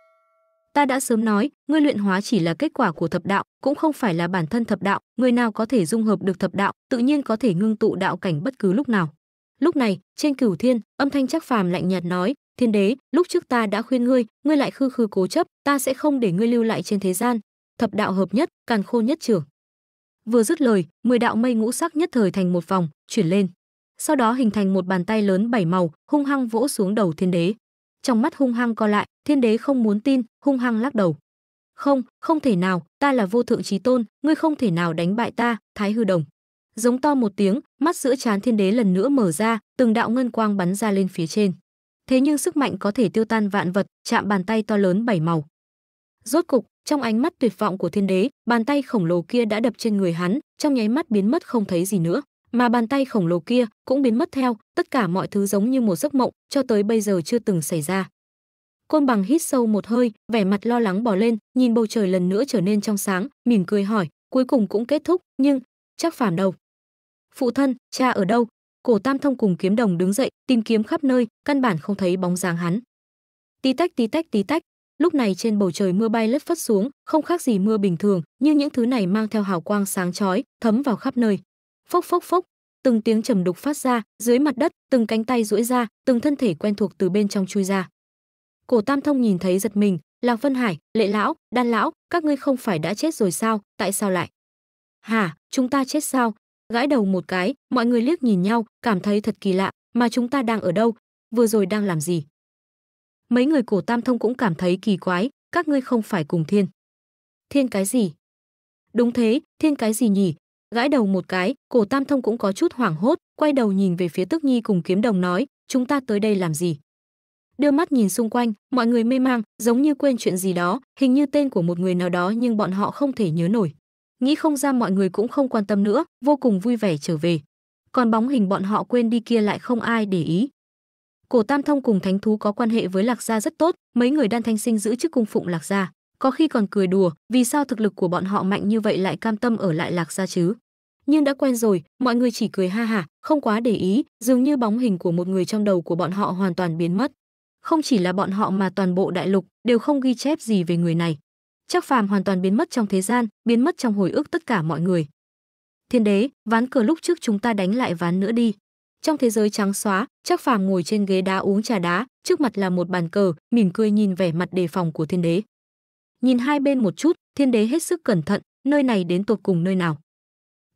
Speaker 1: ta đã sớm nói ngươi luyện hóa chỉ là kết quả của thập đạo cũng không phải là bản thân thập đạo người nào có thể dung hợp được thập đạo tự nhiên có thể ngưng tụ đạo cảnh bất cứ lúc nào lúc này trên cửu thiên âm thanh chắc phàm lạnh nhạt nói thiên đế lúc trước ta đã khuyên ngươi ngươi lại khư khư cố chấp ta sẽ không để ngươi lưu lại trên thế gian thập đạo hợp nhất càn khôn nhất trưởng vừa dứt lời mười đạo mây ngũ sắc nhất thời thành một vòng chuyển lên sau đó hình thành một bàn tay lớn bảy màu hung hăng vỗ xuống đầu thiên đế trong mắt hung hăng co lại, thiên đế không muốn tin, hung hăng lắc đầu. Không, không thể nào, ta là vô thượng trí tôn, ngươi không thể nào đánh bại ta, Thái Hư Đồng. Giống to một tiếng, mắt giữa chán thiên đế lần nữa mở ra, từng đạo ngân quang bắn ra lên phía trên. Thế nhưng sức mạnh có thể tiêu tan vạn vật, chạm bàn tay to lớn bảy màu. Rốt cục, trong ánh mắt tuyệt vọng của thiên đế, bàn tay khổng lồ kia đã đập trên người hắn, trong nháy mắt biến mất không thấy gì nữa mà bàn tay khổng lồ kia cũng biến mất theo, tất cả mọi thứ giống như một giấc mộng cho tới bây giờ chưa từng xảy ra. Côn bằng hít sâu một hơi, vẻ mặt lo lắng bỏ lên, nhìn bầu trời lần nữa trở nên trong sáng, mỉm cười hỏi, cuối cùng cũng kết thúc, nhưng chắc phản đâu Phụ thân, cha ở đâu? Cổ Tam Thông cùng kiếm đồng đứng dậy, tìm kiếm khắp nơi, căn bản không thấy bóng dáng hắn. Tí tách tí tách tí tách, lúc này trên bầu trời mưa bay lất phất xuống, không khác gì mưa bình thường, nhưng những thứ này mang theo hào quang sáng chói, thấm vào khắp nơi. Phốc phốc phốc, từng tiếng trầm đục phát ra, dưới mặt đất, từng cánh tay duỗi ra, từng thân thể quen thuộc từ bên trong chui ra. Cổ Tam Thông nhìn thấy giật mình, Lạc Vân Hải, Lệ lão, Đan lão, các ngươi không phải đã chết rồi sao, tại sao lại? Hả, chúng ta chết sao? Gãi đầu một cái, mọi người liếc nhìn nhau, cảm thấy thật kỳ lạ, mà chúng ta đang ở đâu, vừa rồi đang làm gì? Mấy người cổ Tam Thông cũng cảm thấy kỳ quái, các ngươi không phải cùng thiên. Thiên cái gì? Đúng thế, thiên cái gì nhỉ, gãi đầu một cái cổ tam thông cũng có chút hoảng hốt quay đầu nhìn về phía tức nhi cùng kiếm đồng nói chúng ta tới đây làm gì đưa mắt nhìn xung quanh mọi người mê mang giống như quên chuyện gì đó hình như tên của một người nào đó nhưng bọn họ không thể nhớ nổi nghĩ không ra mọi người cũng không quan tâm nữa vô cùng vui vẻ trở về còn bóng hình bọn họ quên đi kia lại không ai để ý cổ tam thông cùng thánh thú có quan hệ với lạc gia rất tốt mấy người đan thanh sinh giữ chức cung phụng lạc gia có khi còn cười đùa vì sao thực lực của bọn họ mạnh như vậy lại cam tâm ở lại lạc gia chứ nhưng đã quen rồi mọi người chỉ cười ha hả không quá để ý dường như bóng hình của một người trong đầu của bọn họ hoàn toàn biến mất không chỉ là bọn họ mà toàn bộ đại lục đều không ghi chép gì về người này chắc phàm hoàn toàn biến mất trong thế gian biến mất trong hồi ức tất cả mọi người thiên đế ván cờ lúc trước chúng ta đánh lại ván nữa đi trong thế giới trắng xóa chắc phàm ngồi trên ghế đá uống trà đá trước mặt là một bàn cờ mỉm cười nhìn vẻ mặt đề phòng của thiên đế nhìn hai bên một chút thiên đế hết sức cẩn thận nơi này đến tột cùng nơi nào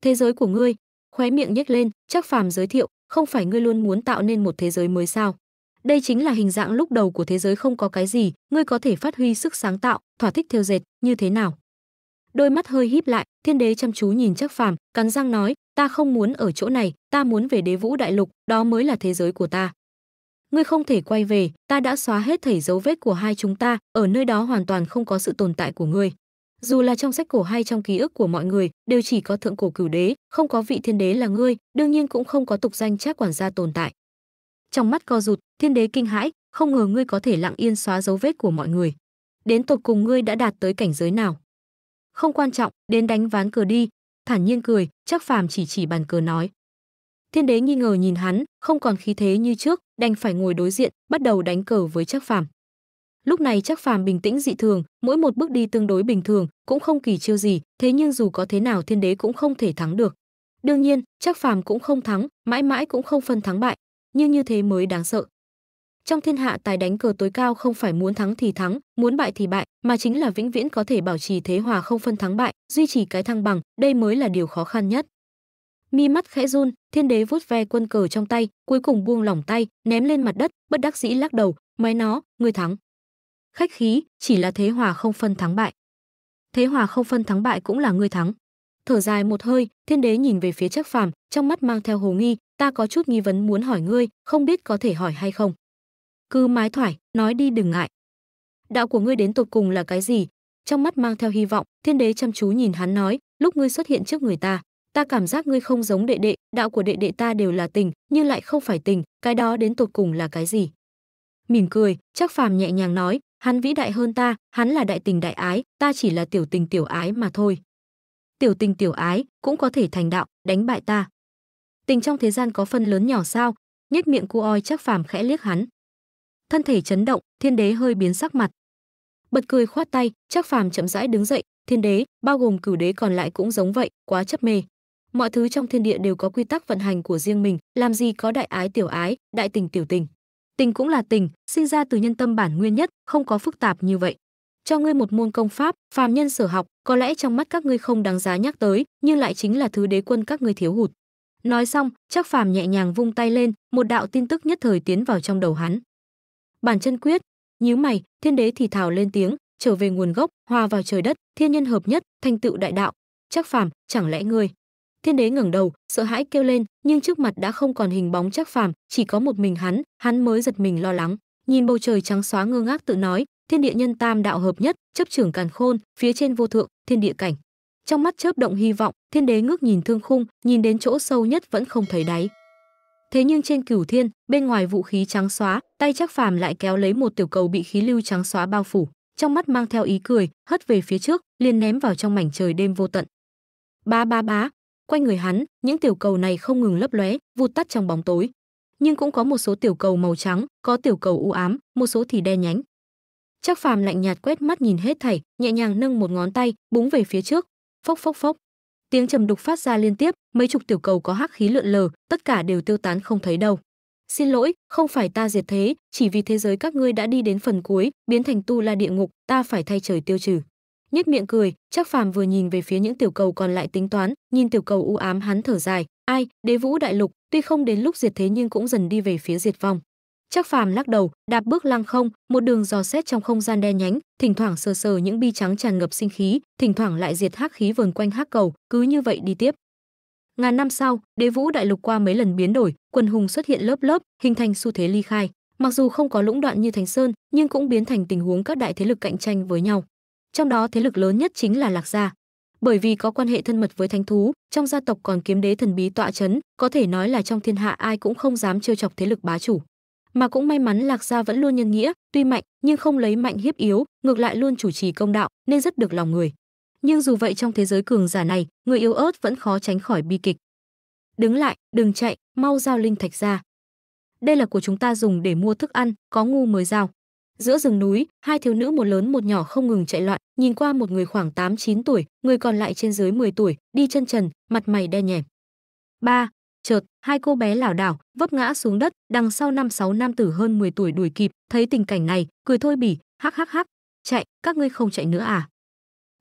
Speaker 1: thế giới của ngươi khóe miệng nhếch lên chắc phàm giới thiệu không phải ngươi luôn muốn tạo nên một thế giới mới sao đây chính là hình dạng lúc đầu của thế giới không có cái gì ngươi có thể phát huy sức sáng tạo thỏa thích theo dệt như thế nào đôi mắt hơi híp lại thiên đế chăm chú nhìn chắc phàm cắn răng nói ta không muốn ở chỗ này ta muốn về đế vũ đại lục đó mới là thế giới của ta ngươi không thể quay về ta đã xóa hết thảy dấu vết của hai chúng ta ở nơi đó hoàn toàn không có sự tồn tại của ngươi dù là trong sách cổ hay trong ký ức của mọi người đều chỉ có thượng cổ cửu đế không có vị thiên đế là ngươi đương nhiên cũng không có tục danh trác quản gia tồn tại trong mắt co rụt thiên đế kinh hãi không ngờ ngươi có thể lặng yên xóa dấu vết của mọi người đến tột cùng ngươi đã đạt tới cảnh giới nào không quan trọng đến đánh ván cờ đi thản nhiên cười chắc phàm chỉ chỉ bàn cờ nói thiên đế nghi ngờ nhìn hắn không còn khí thế như trước đành phải ngồi đối diện bắt đầu đánh cờ với chắc phàm lúc này chắc phàm bình tĩnh dị thường mỗi một bước đi tương đối bình thường cũng không kỳ chiêu gì thế nhưng dù có thế nào thiên đế cũng không thể thắng được đương nhiên chắc phàm cũng không thắng mãi mãi cũng không phân thắng bại nhưng như thế mới đáng sợ trong thiên hạ tài đánh cờ tối cao không phải muốn thắng thì thắng muốn bại thì bại mà chính là vĩnh viễn có thể bảo trì thế hòa không phân thắng bại duy trì cái thăng bằng đây mới là điều khó khăn nhất mi mắt khẽ run thiên đế vuốt ve quân cờ trong tay cuối cùng buông lỏng tay ném lên mặt đất bất đắc dĩ lắc đầu máy nó người thắng khách khí, chỉ là thế hòa không phân thắng bại. Thế hòa không phân thắng bại cũng là ngươi thắng. Thở dài một hơi, Thiên Đế nhìn về phía Trác Phàm, trong mắt mang theo hồ nghi, ta có chút nghi vấn muốn hỏi ngươi, không biết có thể hỏi hay không. Cứ mái thoải, nói đi đừng ngại. Đạo của ngươi đến tột cùng là cái gì? Trong mắt mang theo hy vọng, Thiên Đế chăm chú nhìn hắn nói, lúc ngươi xuất hiện trước người ta, ta cảm giác ngươi không giống đệ đệ, đạo của đệ đệ ta đều là tình, nhưng lại không phải tình, cái đó đến tột cùng là cái gì? Mỉm cười, Trác Phàm nhẹ nhàng nói, hắn vĩ đại hơn ta hắn là đại tình đại ái ta chỉ là tiểu tình tiểu ái mà thôi tiểu tình tiểu ái cũng có thể thành đạo đánh bại ta tình trong thế gian có phân lớn nhỏ sao nhếch miệng cu oi chắc phàm khẽ liếc hắn thân thể chấn động thiên đế hơi biến sắc mặt bật cười khoát tay chắc phàm chậm rãi đứng dậy thiên đế bao gồm cửu đế còn lại cũng giống vậy quá chấp mê mọi thứ trong thiên địa đều có quy tắc vận hành của riêng mình làm gì có đại ái tiểu ái đại tình tiểu tình tình cũng là tình sinh ra từ nhân tâm bản nguyên nhất không có phức tạp như vậy cho ngươi một môn công pháp phàm nhân sở học có lẽ trong mắt các ngươi không đáng giá nhắc tới nhưng lại chính là thứ đế quân các ngươi thiếu hụt nói xong chắc phàm nhẹ nhàng vung tay lên một đạo tin tức nhất thời tiến vào trong đầu hắn bản chân quyết nhíu mày thiên đế thì thào lên tiếng trở về nguồn gốc hòa vào trời đất thiên nhân hợp nhất thành tựu đại đạo chắc phàm chẳng lẽ ngươi Thiên đế ngẩng đầu, sợ hãi kêu lên, nhưng trước mặt đã không còn hình bóng chắc phàm, chỉ có một mình hắn, hắn mới giật mình lo lắng. Nhìn bầu trời trắng xóa ngơ ngác tự nói, thiên địa nhân tam đạo hợp nhất, chấp trưởng càn khôn, phía trên vô thượng, thiên địa cảnh. Trong mắt chớp động hy vọng, thiên đế ngước nhìn thương khung, nhìn đến chỗ sâu nhất vẫn không thấy đáy. Thế nhưng trên cửu thiên, bên ngoài vũ khí trắng xóa, tay chắc phàm lại kéo lấy một tiểu cầu bị khí lưu trắng xóa bao phủ, trong mắt mang theo ý cười, hất về phía trước, liền ném vào trong mảnh trời đêm vô tận. Ba ba bá, quanh người hắn những tiểu cầu này không ngừng lấp lóe vụt tắt trong bóng tối nhưng cũng có một số tiểu cầu màu trắng có tiểu cầu u ám một số thì đen nhánh chắc phàm lạnh nhạt quét mắt nhìn hết thảy nhẹ nhàng nâng một ngón tay búng về phía trước phốc phốc phốc tiếng trầm đục phát ra liên tiếp mấy chục tiểu cầu có hắc khí lượn lờ tất cả đều tiêu tán không thấy đâu xin lỗi không phải ta diệt thế chỉ vì thế giới các ngươi đã đi đến phần cuối biến thành tu la địa ngục ta phải thay trời tiêu trừ nhếch miệng cười chắc phàm vừa nhìn về phía những tiểu cầu còn lại tính toán nhìn tiểu cầu u ám hắn thở dài ai đế vũ đại lục tuy không đến lúc diệt thế nhưng cũng dần đi về phía diệt vong chắc phàm lắc đầu đạp bước lăng không một đường dò xét trong không gian đen nhánh thỉnh thoảng sờ sờ những bi trắng tràn ngập sinh khí thỉnh thoảng lại diệt hắc khí vờn quanh hắc cầu cứ như vậy đi tiếp ngàn năm sau đế vũ đại lục qua mấy lần biến đổi quần hùng xuất hiện lớp lớp hình thành xu thế ly khai mặc dù không có lũng đoạn như thánh sơn nhưng cũng biến thành tình huống các đại thế lực cạnh tranh với nhau trong đó thế lực lớn nhất chính là Lạc gia. Bởi vì có quan hệ thân mật với thánh thú, trong gia tộc còn kiếm đế thần bí tọa chấn, có thể nói là trong thiên hạ ai cũng không dám trêu chọc thế lực bá chủ. Mà cũng may mắn Lạc gia vẫn luôn nhân nghĩa, tuy mạnh nhưng không lấy mạnh hiếp yếu, ngược lại luôn chủ trì công đạo, nên rất được lòng người. Nhưng dù vậy trong thế giới cường giả này, người yếu ớt vẫn khó tránh khỏi bi kịch. Đứng lại, đừng chạy, mau giao linh thạch ra. Đây là của chúng ta dùng để mua thức ăn, có ngu mới giao giữa rừng núi hai thiếu nữ một lớn một nhỏ không ngừng chạy loạn nhìn qua một người khoảng tám chín tuổi người còn lại trên dưới 10 tuổi đi chân trần mặt mày đen nhẻm ba chợt hai cô bé lảo đảo vấp ngã xuống đất đằng sau năm sáu nam tử hơn 10 tuổi đuổi kịp thấy tình cảnh này cười thôi bỉ hắc hắc hắc chạy các ngươi không chạy nữa à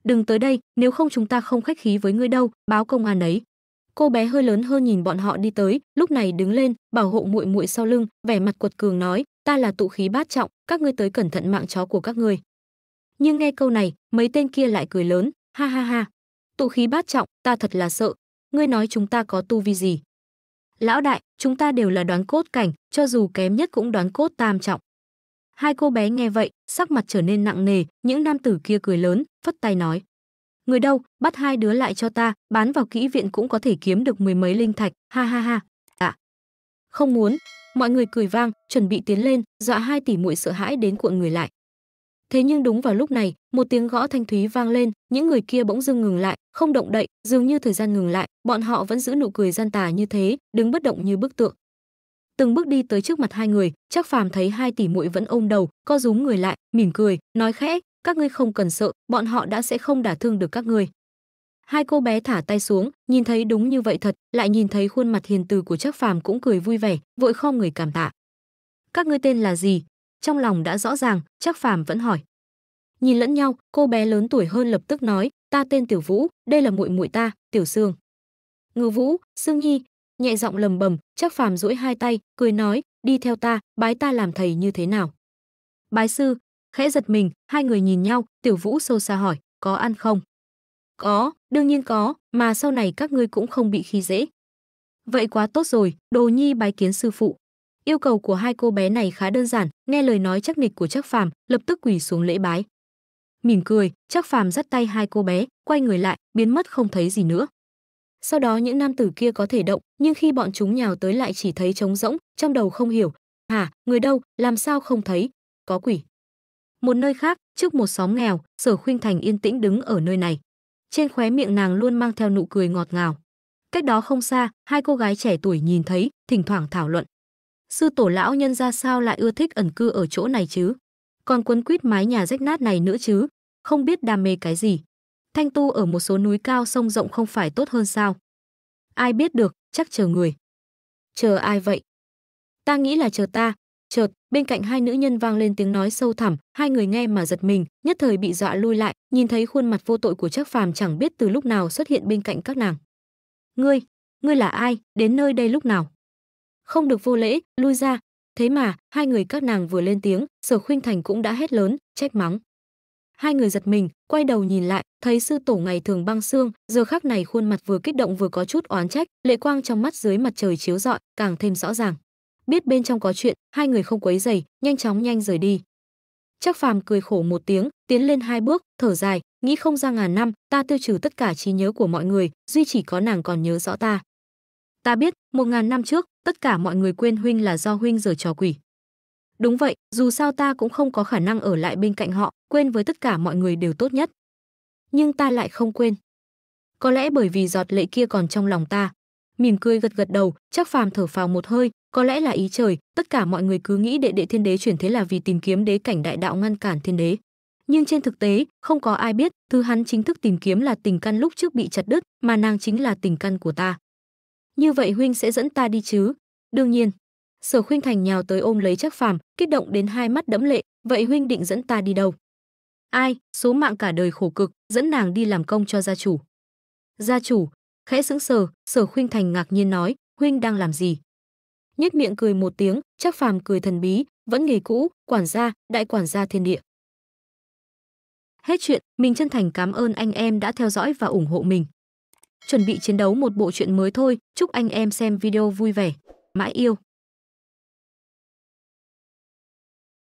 Speaker 1: đừng tới đây nếu không chúng ta không khách khí với ngươi đâu báo công an ấy cô bé hơi lớn hơn nhìn bọn họ đi tới lúc này đứng lên bảo hộ muội muội sau lưng vẻ mặt quật cường nói ta là tụ khí bát trọng các ngươi tới cẩn thận mạng chó của các ngươi nhưng nghe câu này mấy tên kia lại cười lớn ha ha ha tụ khí bát trọng ta thật là sợ ngươi nói chúng ta có tu vi gì lão đại chúng ta đều là đoán cốt cảnh cho dù kém nhất cũng đoán cốt tam trọng hai cô bé nghe vậy sắc mặt trở nên nặng nề những nam tử kia cười lớn phất tay nói người đâu bắt hai đứa lại cho ta bán vào kỹ viện cũng có thể kiếm được mười mấy linh thạch ha ha ha à không muốn mọi người cười vang chuẩn bị tiến lên dọa hai tỷ muội sợ hãi đến cuộn người lại thế nhưng đúng vào lúc này một tiếng gõ thanh thúy vang lên những người kia bỗng dưng ngừng lại không động đậy dường như thời gian ngừng lại bọn họ vẫn giữ nụ cười gian tà như thế đứng bất động như bức tượng từng bước đi tới trước mặt hai người chắc phàm thấy hai tỷ muội vẫn ôm đầu co rúm người lại mỉm cười nói khẽ các ngươi không cần sợ, bọn họ đã sẽ không đả thương được các ngươi. Hai cô bé thả tay xuống, nhìn thấy đúng như vậy thật, lại nhìn thấy khuôn mặt hiền từ của Trác Phàm cũng cười vui vẻ, vội khom người cảm tạ. Các ngươi tên là gì? Trong lòng đã rõ ràng, Trác Phàm vẫn hỏi. Nhìn lẫn nhau, cô bé lớn tuổi hơn lập tức nói, ta tên Tiểu Vũ, đây là muội muội ta, Tiểu Sương. Ngư Vũ, Sương Nhi, nhẹ giọng lầm bầm, Trác Phàm duỗi hai tay, cười nói, đi theo ta, bái ta làm thầy như thế nào? Bái sư, khẽ giật mình hai người nhìn nhau tiểu vũ sâu xa hỏi có ăn không có đương nhiên có mà sau này các ngươi cũng không bị khi dễ vậy quá tốt rồi đồ nhi bái kiến sư phụ yêu cầu của hai cô bé này khá đơn giản nghe lời nói chắc nịch của chắc phàm lập tức quỳ xuống lễ bái mỉm cười chắc phàm dắt tay hai cô bé quay người lại biến mất không thấy gì nữa sau đó những nam tử kia có thể động nhưng khi bọn chúng nhào tới lại chỉ thấy trống rỗng trong đầu không hiểu hả người đâu làm sao không thấy có quỷ một nơi khác, trước một xóm nghèo, Sở Khuynh Thành yên tĩnh đứng ở nơi này. Trên khóe miệng nàng luôn mang theo nụ cười ngọt ngào. Cách đó không xa, hai cô gái trẻ tuổi nhìn thấy, thỉnh thoảng thảo luận. Sư tổ lão nhân ra sao lại ưa thích ẩn cư ở chỗ này chứ? Còn quấn quýt mái nhà rách nát này nữa chứ? Không biết đam mê cái gì. Thanh tu ở một số núi cao sông rộng không phải tốt hơn sao? Ai biết được, chắc chờ người. Chờ ai vậy? Ta nghĩ là chờ ta, chợt bên cạnh hai nữ nhân vang lên tiếng nói sâu thẳm hai người nghe mà giật mình nhất thời bị dọa lui lại nhìn thấy khuôn mặt vô tội của trác phàm chẳng biết từ lúc nào xuất hiện bên cạnh các nàng ngươi ngươi là ai đến nơi đây lúc nào không được vô lễ lui ra thế mà hai người các nàng vừa lên tiếng sở khuynh thành cũng đã hét lớn trách mắng hai người giật mình quay đầu nhìn lại thấy sư tổ ngày thường băng xương giờ khác này khuôn mặt vừa kích động vừa có chút oán trách lệ quang trong mắt dưới mặt trời chiếu rọi càng thêm rõ ràng biết bên trong có chuyện, hai người không quấy rầy, nhanh chóng nhanh rời đi. Trác Phàm cười khổ một tiếng, tiến lên hai bước, thở dài, nghĩ không ra ngàn năm, ta tiêu trừ tất cả trí nhớ của mọi người, duy chỉ có nàng còn nhớ rõ ta. Ta biết, một ngàn năm trước, tất cả mọi người quên huynh là do huynh giở trò quỷ. Đúng vậy, dù sao ta cũng không có khả năng ở lại bên cạnh họ, quên với tất cả mọi người đều tốt nhất. Nhưng ta lại không quên. Có lẽ bởi vì giọt lệ kia còn trong lòng ta. Mỉm cười gật gật đầu, chắc phàm thở phào một hơi, có lẽ là ý trời tất cả mọi người cứ nghĩ đệ đệ thiên đế chuyển thế là vì tìm kiếm đế cảnh đại đạo ngăn cản thiên đế nhưng trên thực tế không có ai biết thứ hắn chính thức tìm kiếm là tình căn lúc trước bị chặt đứt mà nàng chính là tình căn của ta như vậy huynh sẽ dẫn ta đi chứ đương nhiên sở khuynh thành nhào tới ôm lấy chắc phàm kích động đến hai mắt đẫm lệ vậy huynh định dẫn ta đi đâu ai số mạng cả đời khổ cực dẫn nàng đi làm công cho gia chủ gia chủ khẽ sững sờ sở khuynh thành ngạc nhiên nói huynh đang làm gì nhếch miệng cười một tiếng, chắc phàm cười thần bí, vẫn nghề cũ, quản gia, đại quản gia thiên địa. Hết chuyện, mình chân thành cảm ơn anh em đã theo dõi và ủng hộ mình. Chuẩn bị chiến đấu một bộ truyện mới thôi, chúc anh em xem video vui vẻ. Mãi yêu!